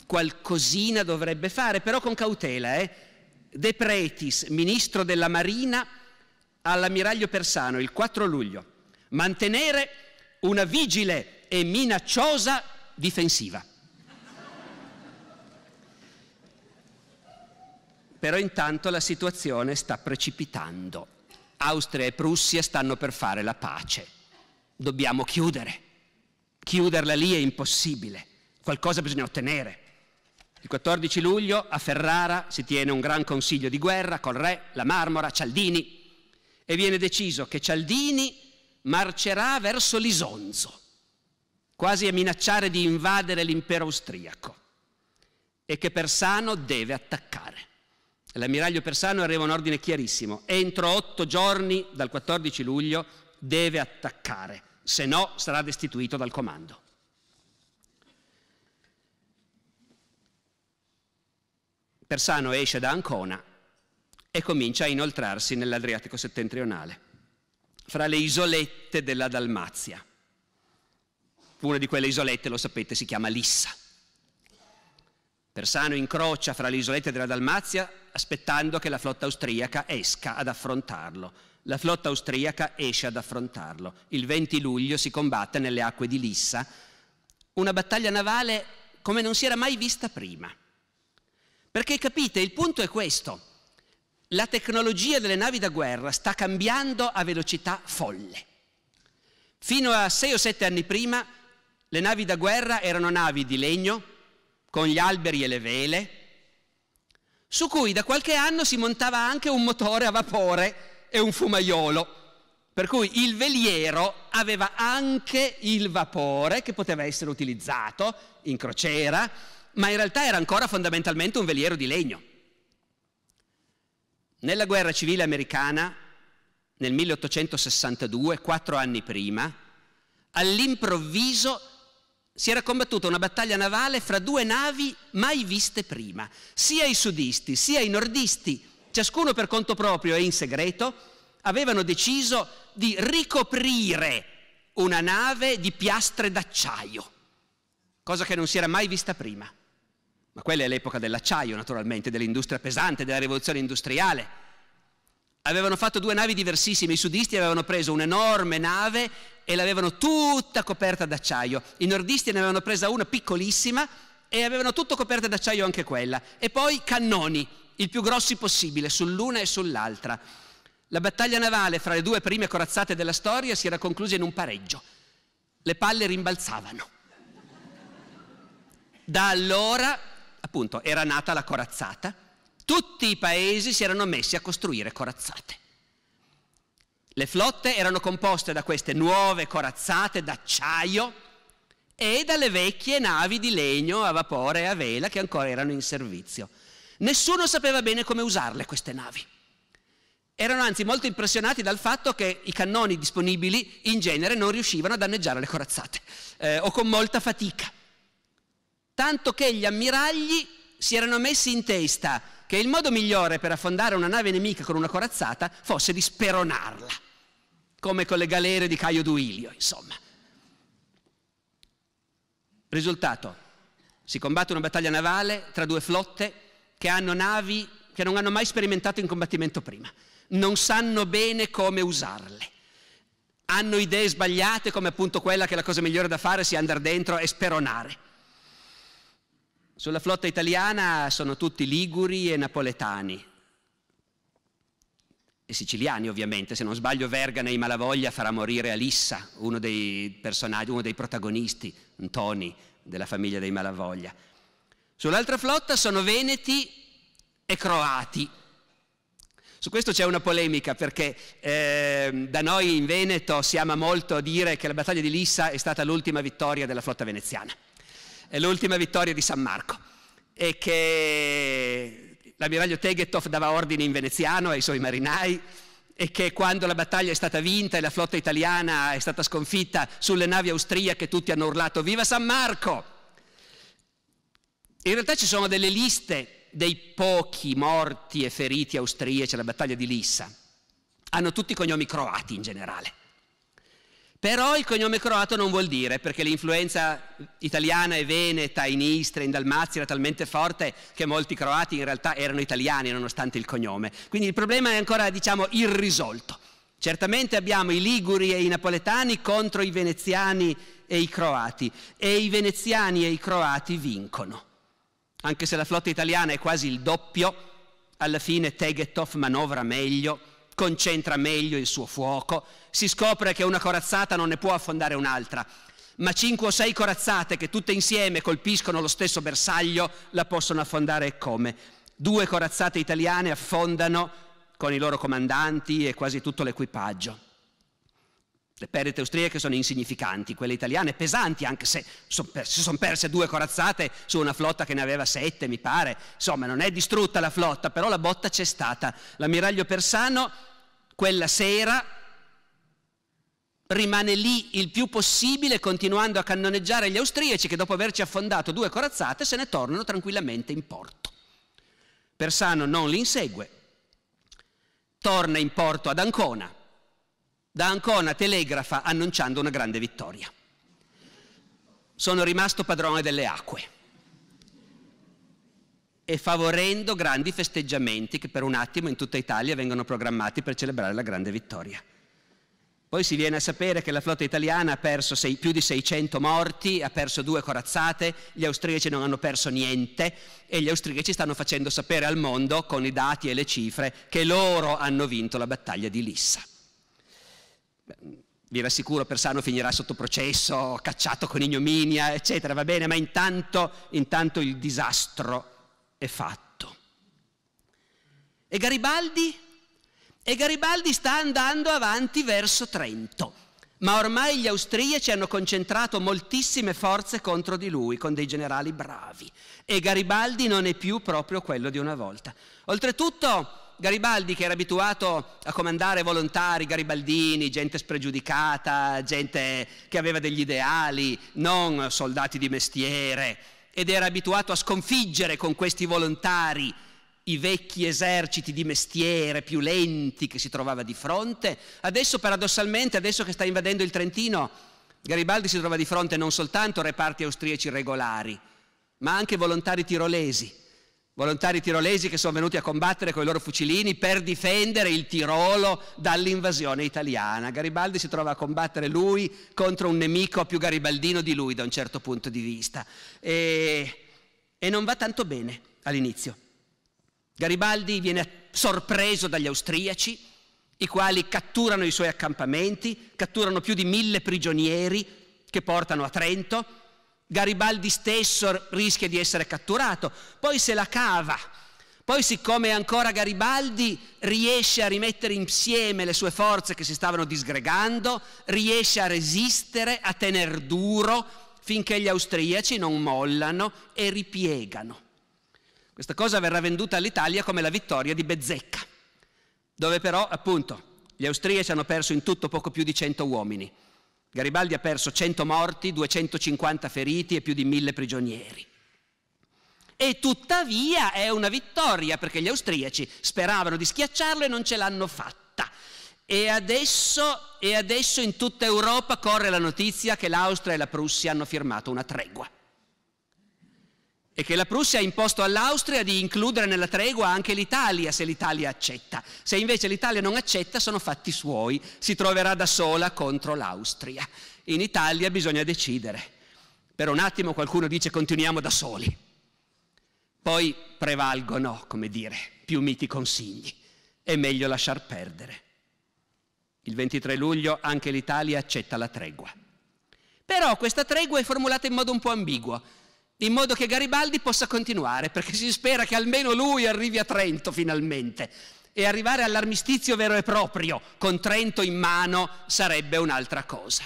qualcosina dovrebbe fare, però con cautela. Eh? De Pretis, ministro della Marina, all'ammiraglio Persano il 4 luglio, mantenere una vigile e minacciosa difensiva. Però intanto la situazione sta precipitando. Austria e Prussia stanno per fare la pace dobbiamo chiudere. Chiuderla lì è impossibile, qualcosa bisogna ottenere. Il 14 luglio a Ferrara si tiene un gran consiglio di guerra col re, la Marmora, Cialdini e viene deciso che Cialdini marcerà verso Lisonzo, quasi a minacciare di invadere l'impero austriaco e che Persano deve attaccare. L'ammiraglio Persano arriva un ordine chiarissimo, entro otto giorni dal 14 luglio deve attaccare se no sarà destituito dal comando. Persano esce da Ancona e comincia a inoltrarsi nell'Adriatico settentrionale, fra le isolette della Dalmazia. Una di quelle isolette, lo sapete, si chiama Lissa. Persano incrocia fra le isolette della Dalmazia aspettando che la flotta austriaca esca ad affrontarlo la flotta austriaca esce ad affrontarlo. Il 20 luglio si combatte nelle acque di Lissa una battaglia navale come non si era mai vista prima. Perché capite, il punto è questo. La tecnologia delle navi da guerra sta cambiando a velocità folle. Fino a sei o sette anni prima le navi da guerra erano navi di legno, con gli alberi e le vele, su cui da qualche anno si montava anche un motore a vapore e un fumaiolo. Per cui il veliero aveva anche il vapore che poteva essere utilizzato in crociera, ma in realtà era ancora fondamentalmente un veliero di legno. Nella guerra civile americana, nel 1862, quattro anni prima, all'improvviso si era combattuta una battaglia navale fra due navi mai viste prima. Sia i sudisti sia i nordisti ciascuno per conto proprio e in segreto, avevano deciso di ricoprire una nave di piastre d'acciaio, cosa che non si era mai vista prima. Ma quella è l'epoca dell'acciaio, naturalmente, dell'industria pesante, della rivoluzione industriale. Avevano fatto due navi diversissime, i sudisti avevano preso un'enorme nave e l'avevano tutta coperta d'acciaio, i nordisti ne avevano presa una piccolissima e avevano tutto coperta d'acciaio anche quella, e poi cannoni, il più grossi possibile, sull'una e sull'altra. La battaglia navale fra le due prime corazzate della storia si era conclusa in un pareggio. Le palle rimbalzavano. Da allora, appunto, era nata la corazzata. Tutti i paesi si erano messi a costruire corazzate. Le flotte erano composte da queste nuove corazzate d'acciaio e dalle vecchie navi di legno a vapore e a vela che ancora erano in servizio. Nessuno sapeva bene come usarle queste navi. Erano anzi molto impressionati dal fatto che i cannoni disponibili in genere non riuscivano a danneggiare le corazzate, eh, o con molta fatica. Tanto che gli ammiragli si erano messi in testa che il modo migliore per affondare una nave nemica con una corazzata fosse di speronarla, come con le galere di Caio Duilio, insomma. Risultato, si combatte una battaglia navale tra due flotte che hanno navi che non hanno mai sperimentato in combattimento prima, non sanno bene come usarle, hanno idee sbagliate come appunto quella che la cosa migliore da fare sia andare dentro e speronare. Sulla flotta italiana sono tutti liguri e napoletani, e siciliani ovviamente, se non sbaglio Verga nei Malavoglia farà morire Alissa, uno dei personaggi, uno dei protagonisti, Antoni, della famiglia dei Malavoglia. Sull'altra flotta sono veneti e croati. Su questo c'è una polemica perché eh, da noi in Veneto si ama molto dire che la battaglia di Lissa è stata l'ultima vittoria della flotta veneziana, è l'ultima vittoria di San Marco e che l'ammiraglio Tegetov dava ordini in veneziano ai suoi marinai e che quando la battaglia è stata vinta e la flotta italiana è stata sconfitta sulle navi austriache tutti hanno urlato viva San Marco! In realtà ci sono delle liste dei pochi morti e feriti austriaci alla battaglia di Lissa. Hanno tutti cognomi croati in generale. Però il cognome croato non vuol dire, perché l'influenza italiana e veneta in Istria, in Dalmazia era talmente forte che molti croati in realtà erano italiani nonostante il cognome. Quindi il problema è ancora, diciamo, irrisolto. Certamente abbiamo i liguri e i napoletani contro i veneziani e i croati e i veneziani e i croati vincono anche se la flotta italiana è quasi il doppio, alla fine Tegetov manovra meglio, concentra meglio il suo fuoco, si scopre che una corazzata non ne può affondare un'altra, ma cinque o sei corazzate che tutte insieme colpiscono lo stesso bersaglio la possono affondare come? Due corazzate italiane affondano con i loro comandanti e quasi tutto l'equipaggio. Le perdite austriache sono insignificanti, quelle italiane pesanti, anche se si sono perse due corazzate su una flotta che ne aveva sette, mi pare. Insomma, non è distrutta la flotta, però la botta c'è stata. L'ammiraglio Persano, quella sera, rimane lì il più possibile, continuando a cannoneggiare gli austriaci, che dopo averci affondato due corazzate se ne tornano tranquillamente in porto. Persano non li insegue, torna in porto ad Ancona da Ancona telegrafa annunciando una grande vittoria. Sono rimasto padrone delle acque e favorendo grandi festeggiamenti che per un attimo in tutta Italia vengono programmati per celebrare la grande vittoria. Poi si viene a sapere che la flotta italiana ha perso sei, più di 600 morti, ha perso due corazzate, gli austriaci non hanno perso niente e gli austriaci stanno facendo sapere al mondo con i dati e le cifre che loro hanno vinto la battaglia di Lissa vi rassicuro, Persano finirà sotto processo, cacciato con ignominia, eccetera, va bene, ma intanto, intanto il disastro è fatto. E Garibaldi? E Garibaldi sta andando avanti verso Trento. Ma ormai gli austriaci hanno concentrato moltissime forze contro di lui, con dei generali bravi. E Garibaldi non è più proprio quello di una volta. Oltretutto, Garibaldi che era abituato a comandare volontari garibaldini, gente spregiudicata, gente che aveva degli ideali, non soldati di mestiere, ed era abituato a sconfiggere con questi volontari i vecchi eserciti di mestiere più lenti che si trovava di fronte. Adesso paradossalmente, adesso che sta invadendo il Trentino, Garibaldi si trova di fronte non soltanto reparti austriaci regolari, ma anche volontari tirolesi volontari tirolesi che sono venuti a combattere con i loro fucilini per difendere il Tirolo dall'invasione italiana. Garibaldi si trova a combattere lui contro un nemico più garibaldino di lui da un certo punto di vista e, e non va tanto bene all'inizio. Garibaldi viene sorpreso dagli austriaci, i quali catturano i suoi accampamenti, catturano più di mille prigionieri che portano a Trento Garibaldi stesso rischia di essere catturato, poi se la cava, poi siccome ancora Garibaldi riesce a rimettere insieme le sue forze che si stavano disgregando, riesce a resistere, a tener duro finché gli austriaci non mollano e ripiegano. Questa cosa verrà venduta all'Italia come la vittoria di Bezzecca, dove però appunto gli austriaci hanno perso in tutto poco più di 100 uomini. Garibaldi ha perso 100 morti, 250 feriti e più di 1000 prigionieri. E tuttavia è una vittoria perché gli austriaci speravano di schiacciarlo e non ce l'hanno fatta. E adesso, e adesso in tutta Europa corre la notizia che l'Austria e la Prussia hanno firmato una tregua e che la Prussia ha imposto all'Austria di includere nella tregua anche l'Italia se l'Italia accetta. Se invece l'Italia non accetta sono fatti suoi, si troverà da sola contro l'Austria. In Italia bisogna decidere. Per un attimo qualcuno dice continuiamo da soli. Poi prevalgono, come dire, più miti consigli. È meglio lasciar perdere. Il 23 luglio anche l'Italia accetta la tregua. Però questa tregua è formulata in modo un po' ambiguo in modo che Garibaldi possa continuare, perché si spera che almeno lui arrivi a Trento finalmente. E arrivare all'armistizio vero e proprio, con Trento in mano, sarebbe un'altra cosa.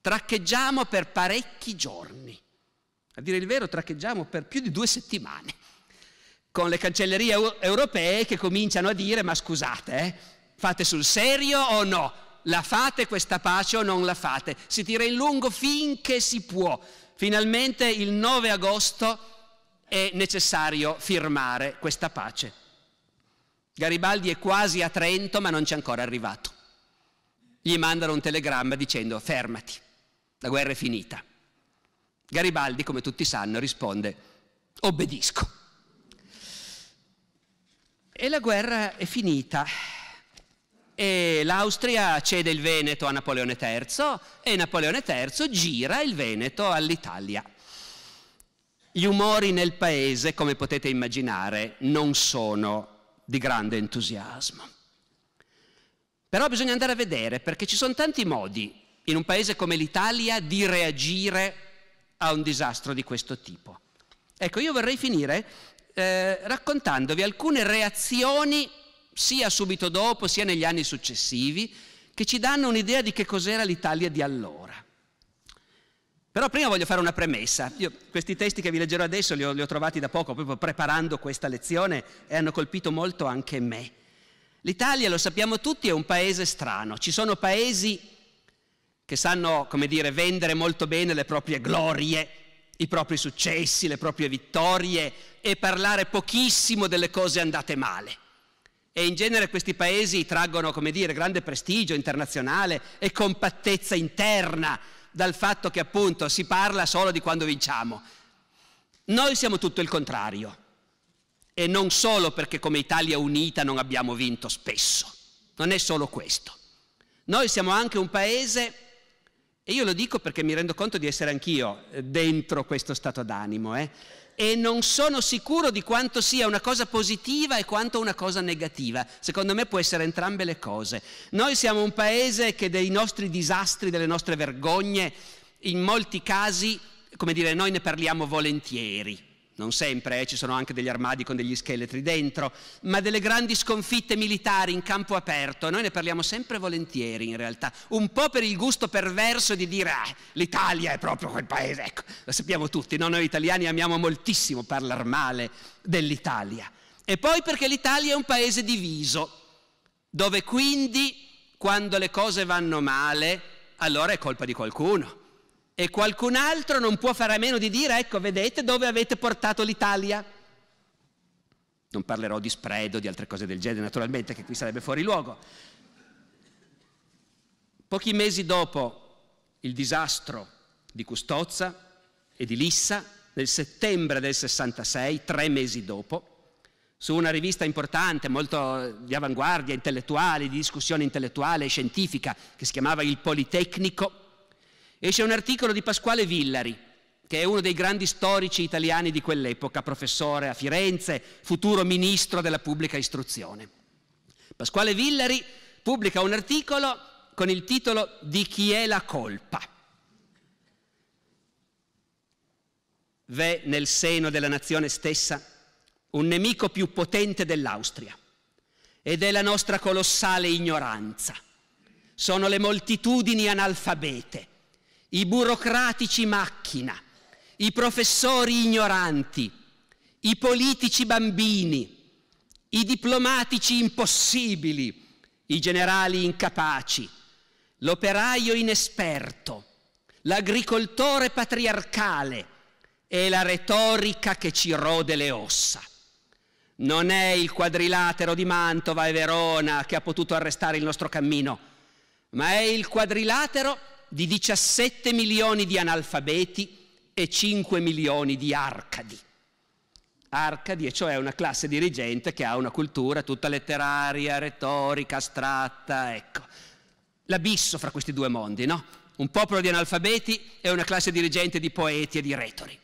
Traccheggiamo per parecchi giorni, a dire il vero traccheggiamo per più di due settimane, con le cancellerie europee che cominciano a dire ma scusate, eh, fate sul serio o no? La fate questa pace o non la fate? Si tira in lungo finché si può Finalmente il 9 agosto è necessario firmare questa pace. Garibaldi è quasi a Trento ma non c'è ancora arrivato. Gli mandano un telegramma dicendo fermati, la guerra è finita. Garibaldi, come tutti sanno, risponde obbedisco. E la guerra è finita e l'Austria cede il Veneto a Napoleone III e Napoleone III gira il Veneto all'Italia. Gli umori nel paese, come potete immaginare, non sono di grande entusiasmo. Però bisogna andare a vedere perché ci sono tanti modi in un paese come l'Italia di reagire a un disastro di questo tipo. Ecco, io vorrei finire eh, raccontandovi alcune reazioni sia subito dopo sia negli anni successivi, che ci danno un'idea di che cos'era l'Italia di allora. Però prima voglio fare una premessa. Io questi testi che vi leggerò adesso li ho, li ho trovati da poco, proprio preparando questa lezione, e hanno colpito molto anche me. L'Italia, lo sappiamo tutti, è un paese strano. Ci sono paesi che sanno, come dire, vendere molto bene le proprie glorie, i propri successi, le proprie vittorie e parlare pochissimo delle cose andate male. E in genere questi paesi traggono, come dire, grande prestigio internazionale e compattezza interna dal fatto che appunto si parla solo di quando vinciamo. Noi siamo tutto il contrario. E non solo perché come Italia Unita non abbiamo vinto spesso. Non è solo questo. Noi siamo anche un paese e io lo dico perché mi rendo conto di essere anch'io eh, dentro questo stato d'animo, eh? e non sono sicuro di quanto sia una cosa positiva e quanto una cosa negativa. Secondo me può essere entrambe le cose. Noi siamo un paese che dei nostri disastri, delle nostre vergogne, in molti casi, come dire, noi ne parliamo volentieri non sempre, eh, ci sono anche degli armadi con degli scheletri dentro, ma delle grandi sconfitte militari in campo aperto, noi ne parliamo sempre volentieri in realtà, un po' per il gusto perverso di dire ah, l'Italia è proprio quel paese, ecco, lo sappiamo tutti, no? noi italiani amiamo moltissimo parlare male dell'Italia. E poi perché l'Italia è un paese diviso, dove quindi quando le cose vanno male, allora è colpa di qualcuno e qualcun altro non può fare a meno di dire, ecco, vedete dove avete portato l'Italia. Non parlerò di spread o di altre cose del genere, naturalmente, che qui sarebbe fuori luogo. Pochi mesi dopo il disastro di Custozza e di Lissa, nel settembre del 66, tre mesi dopo, su una rivista importante, molto di avanguardia intellettuale, di discussione intellettuale e scientifica, che si chiamava Il Politecnico, Esce un articolo di Pasquale Villari, che è uno dei grandi storici italiani di quell'epoca, professore a Firenze, futuro ministro della pubblica istruzione. Pasquale Villari pubblica un articolo con il titolo Di chi è la colpa? V'è nel seno della nazione stessa un nemico più potente dell'Austria ed è la nostra colossale ignoranza. Sono le moltitudini analfabete i burocratici macchina, i professori ignoranti, i politici bambini, i diplomatici impossibili, i generali incapaci, l'operaio inesperto, l'agricoltore patriarcale e la retorica che ci rode le ossa. Non è il quadrilatero di Mantova e Verona che ha potuto arrestare il nostro cammino, ma è il quadrilatero di 17 milioni di analfabeti e 5 milioni di arcadi. Arcadi, e cioè una classe dirigente che ha una cultura tutta letteraria, retorica, astratta, ecco. L'abisso fra questi due mondi, no? Un popolo di analfabeti e una classe dirigente di poeti e di retori.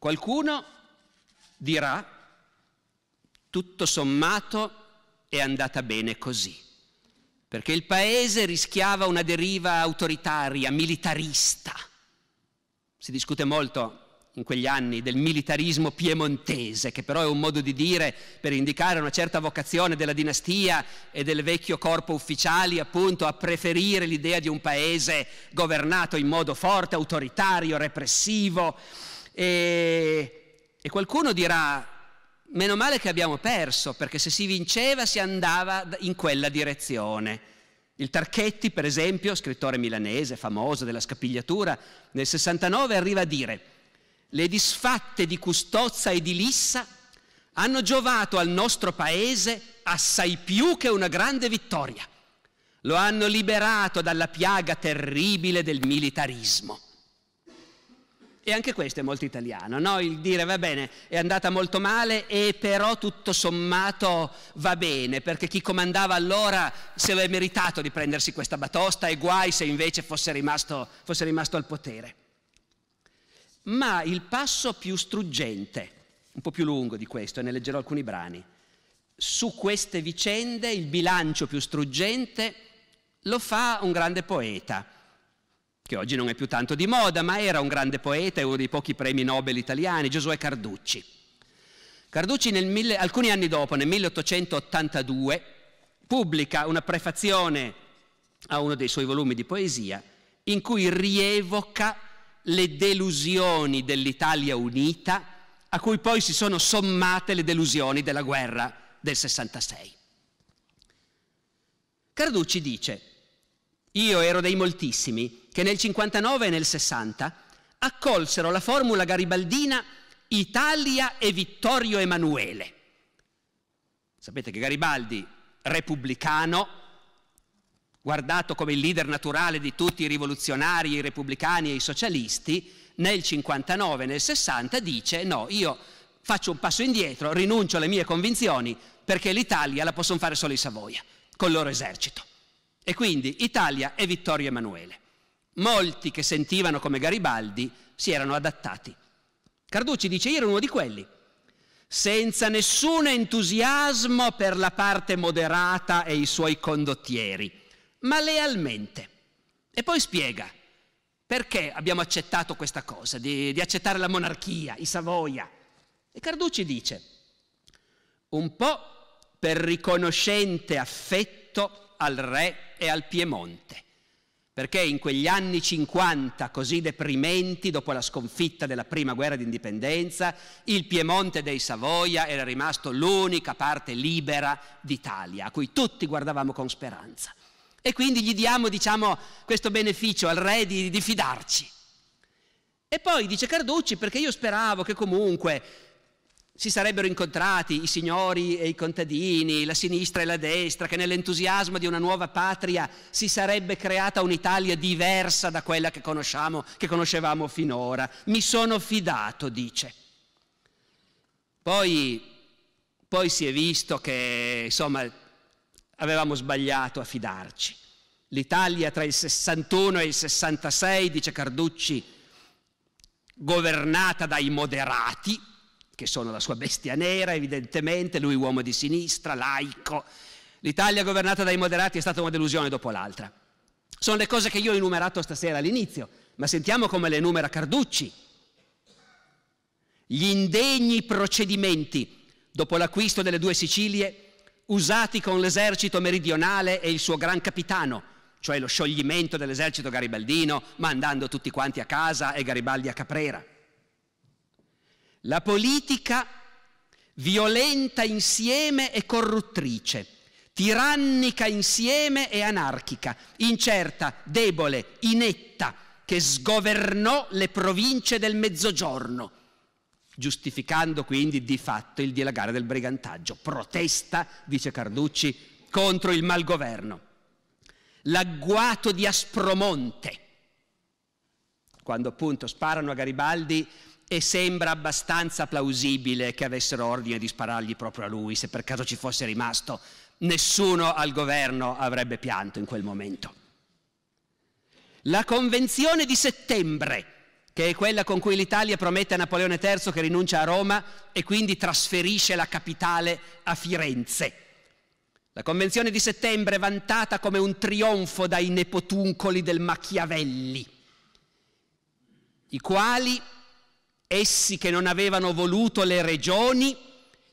Qualcuno dirà, tutto sommato, è andata bene così, perché il paese rischiava una deriva autoritaria, militarista. Si discute molto in quegli anni del militarismo piemontese, che però è un modo di dire per indicare una certa vocazione della dinastia e del vecchio corpo ufficiali appunto a preferire l'idea di un paese governato in modo forte, autoritario, repressivo. E, e qualcuno dirà, meno male che abbiamo perso, perché se si vinceva si andava in quella direzione. Il Tarchetti, per esempio, scrittore milanese, famoso della scapigliatura, nel 69 arriva a dire le disfatte di Custozza e di Lissa hanno giovato al nostro paese assai più che una grande vittoria. Lo hanno liberato dalla piaga terribile del militarismo. E anche questo è molto italiano, no? il dire va bene, è andata molto male e però tutto sommato va bene, perché chi comandava allora se lo è meritato di prendersi questa batosta e guai se invece fosse rimasto, fosse rimasto al potere. Ma il passo più struggente, un po' più lungo di questo, e ne leggerò alcuni brani, su queste vicende il bilancio più struggente lo fa un grande poeta, che oggi non è più tanto di moda, ma era un grande poeta e uno dei pochi premi Nobel italiani, Giosuè Carducci. Carducci mille, alcuni anni dopo, nel 1882, pubblica una prefazione a uno dei suoi volumi di poesia in cui rievoca le delusioni dell'Italia unita, a cui poi si sono sommate le delusioni della guerra del 66. Carducci dice, io ero dei moltissimi che nel 59 e nel 60 accolsero la formula garibaldina Italia e Vittorio Emanuele. Sapete che Garibaldi, repubblicano, guardato come il leader naturale di tutti i rivoluzionari, i repubblicani e i socialisti, nel 59 e nel 60 dice no, io faccio un passo indietro, rinuncio alle mie convinzioni perché l'Italia la possono fare solo i Savoia, col loro esercito. E quindi Italia e Vittorio Emanuele. Molti che sentivano come Garibaldi si erano adattati. Carducci dice, io ero uno di quelli, senza nessun entusiasmo per la parte moderata e i suoi condottieri, ma lealmente. E poi spiega perché abbiamo accettato questa cosa, di, di accettare la monarchia, i Savoia. E Carducci dice, un po' per riconoscente affetto al re e al Piemonte, perché in quegli anni 50 così deprimenti, dopo la sconfitta della prima guerra d'indipendenza, il Piemonte dei Savoia era rimasto l'unica parte libera d'Italia, a cui tutti guardavamo con speranza. E quindi gli diamo, diciamo, questo beneficio al re di, di fidarci. E poi dice Carducci, perché io speravo che comunque si sarebbero incontrati i signori e i contadini, la sinistra e la destra, che nell'entusiasmo di una nuova patria si sarebbe creata un'Italia diversa da quella che, che conoscevamo finora. Mi sono fidato, dice. Poi, poi si è visto che, insomma, avevamo sbagliato a fidarci. L'Italia tra il 61 e il 66, dice Carducci, governata dai moderati, che sono la sua bestia nera evidentemente, lui uomo di sinistra, laico. L'Italia governata dai moderati è stata una delusione dopo l'altra. Sono le cose che io ho enumerato stasera all'inizio, ma sentiamo come le enumera Carducci. Gli indegni procedimenti dopo l'acquisto delle due Sicilie usati con l'esercito meridionale e il suo gran capitano, cioè lo scioglimento dell'esercito garibaldino, mandando tutti quanti a casa e Garibaldi a Caprera. La politica violenta insieme e corruttrice, tirannica insieme e anarchica, incerta, debole, inetta, che sgovernò le province del Mezzogiorno, giustificando quindi di fatto il dilagare del brigantaggio. Protesta, dice Carducci, contro il malgoverno. L'agguato di Aspromonte, quando appunto sparano a Garibaldi e sembra abbastanza plausibile che avessero ordine di sparargli proprio a lui, se per caso ci fosse rimasto, nessuno al governo avrebbe pianto in quel momento. La convenzione di settembre, che è quella con cui l'Italia promette a Napoleone III che rinuncia a Roma e quindi trasferisce la capitale a Firenze. La convenzione di settembre è vantata come un trionfo dai nepotuncoli del Machiavelli, i quali Essi che non avevano voluto le regioni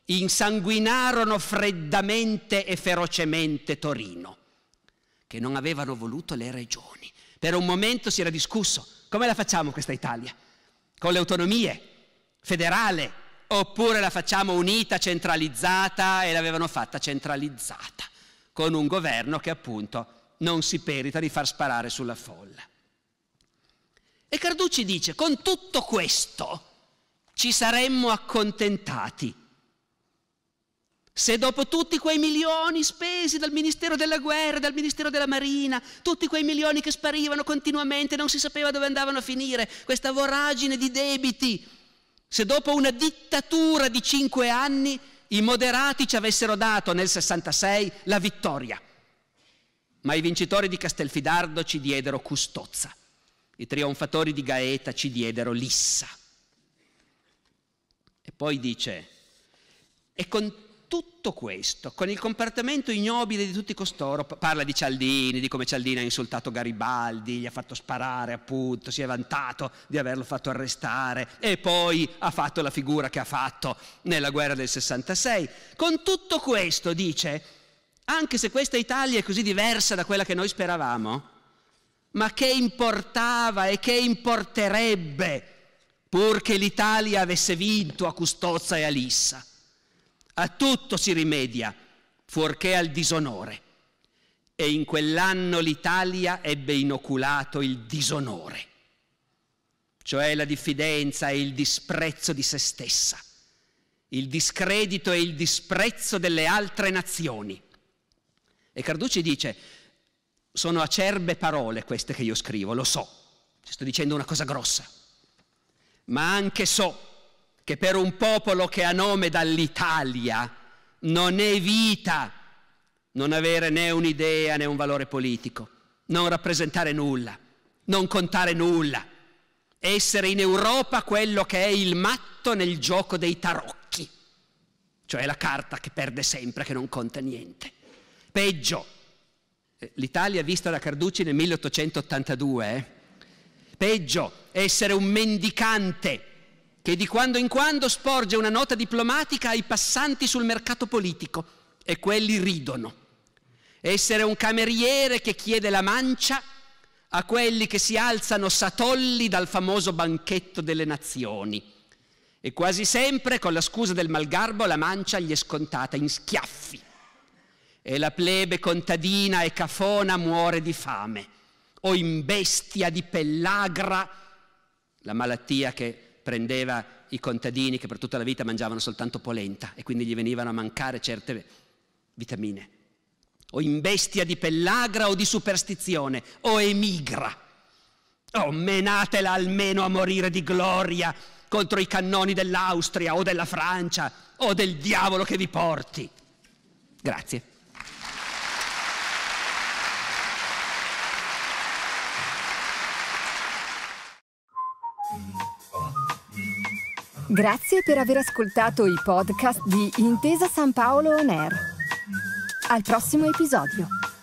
insanguinarono freddamente e ferocemente Torino, che non avevano voluto le regioni. Per un momento si era discusso come la facciamo questa Italia? Con le autonomie, federale, oppure la facciamo unita, centralizzata e l'avevano fatta centralizzata, con un governo che appunto non si perita di far sparare sulla folla. E Carducci dice, con tutto questo ci saremmo accontentati. Se dopo tutti quei milioni spesi dal Ministero della Guerra, dal Ministero della Marina, tutti quei milioni che sparivano continuamente, non si sapeva dove andavano a finire, questa voragine di debiti, se dopo una dittatura di cinque anni i moderati ci avessero dato nel 66 la vittoria, ma i vincitori di Castelfidardo ci diedero custozza. I trionfatori di Gaeta ci diedero Lissa. E poi dice, e con tutto questo, con il comportamento ignobile di tutti costoro, parla di Cialdini, di come Cialdini ha insultato Garibaldi, gli ha fatto sparare appunto, si è vantato di averlo fatto arrestare e poi ha fatto la figura che ha fatto nella guerra del 66. Con tutto questo dice, anche se questa Italia è così diversa da quella che noi speravamo, ma che importava e che importerebbe pur che l'Italia avesse vinto a Custozza e a Lissa. A tutto si rimedia, fuorché al disonore. E in quell'anno l'Italia ebbe inoculato il disonore, cioè la diffidenza e il disprezzo di se stessa, il discredito e il disprezzo delle altre nazioni. E Carducci dice, sono acerbe parole queste che io scrivo, lo so, ci sto dicendo una cosa grossa, ma anche so che per un popolo che ha nome dall'Italia non è vita non avere né un'idea né un valore politico, non rappresentare nulla, non contare nulla, essere in Europa quello che è il matto nel gioco dei tarocchi, cioè la carta che perde sempre, che non conta niente. Peggio, eh, l'Italia vista da Carducci nel 1882, eh? peggio essere un mendicante che di quando in quando sporge una nota diplomatica ai passanti sul mercato politico e quelli ridono. Essere un cameriere che chiede la mancia a quelli che si alzano satolli dal famoso banchetto delle nazioni. E quasi sempre, con la scusa del malgarbo, la mancia gli è scontata in schiaffi e la plebe contadina e cafona muore di fame o in bestia di pellagra, la malattia che prendeva i contadini che per tutta la vita mangiavano soltanto polenta e quindi gli venivano a mancare certe vitamine, o in bestia di pellagra o di superstizione, o emigra. Oh, menatela almeno a morire di gloria contro i cannoni dell'Austria o della Francia o del diavolo che vi porti. Grazie. Grazie per aver ascoltato i podcast di Intesa San Paolo On Air. Al prossimo episodio.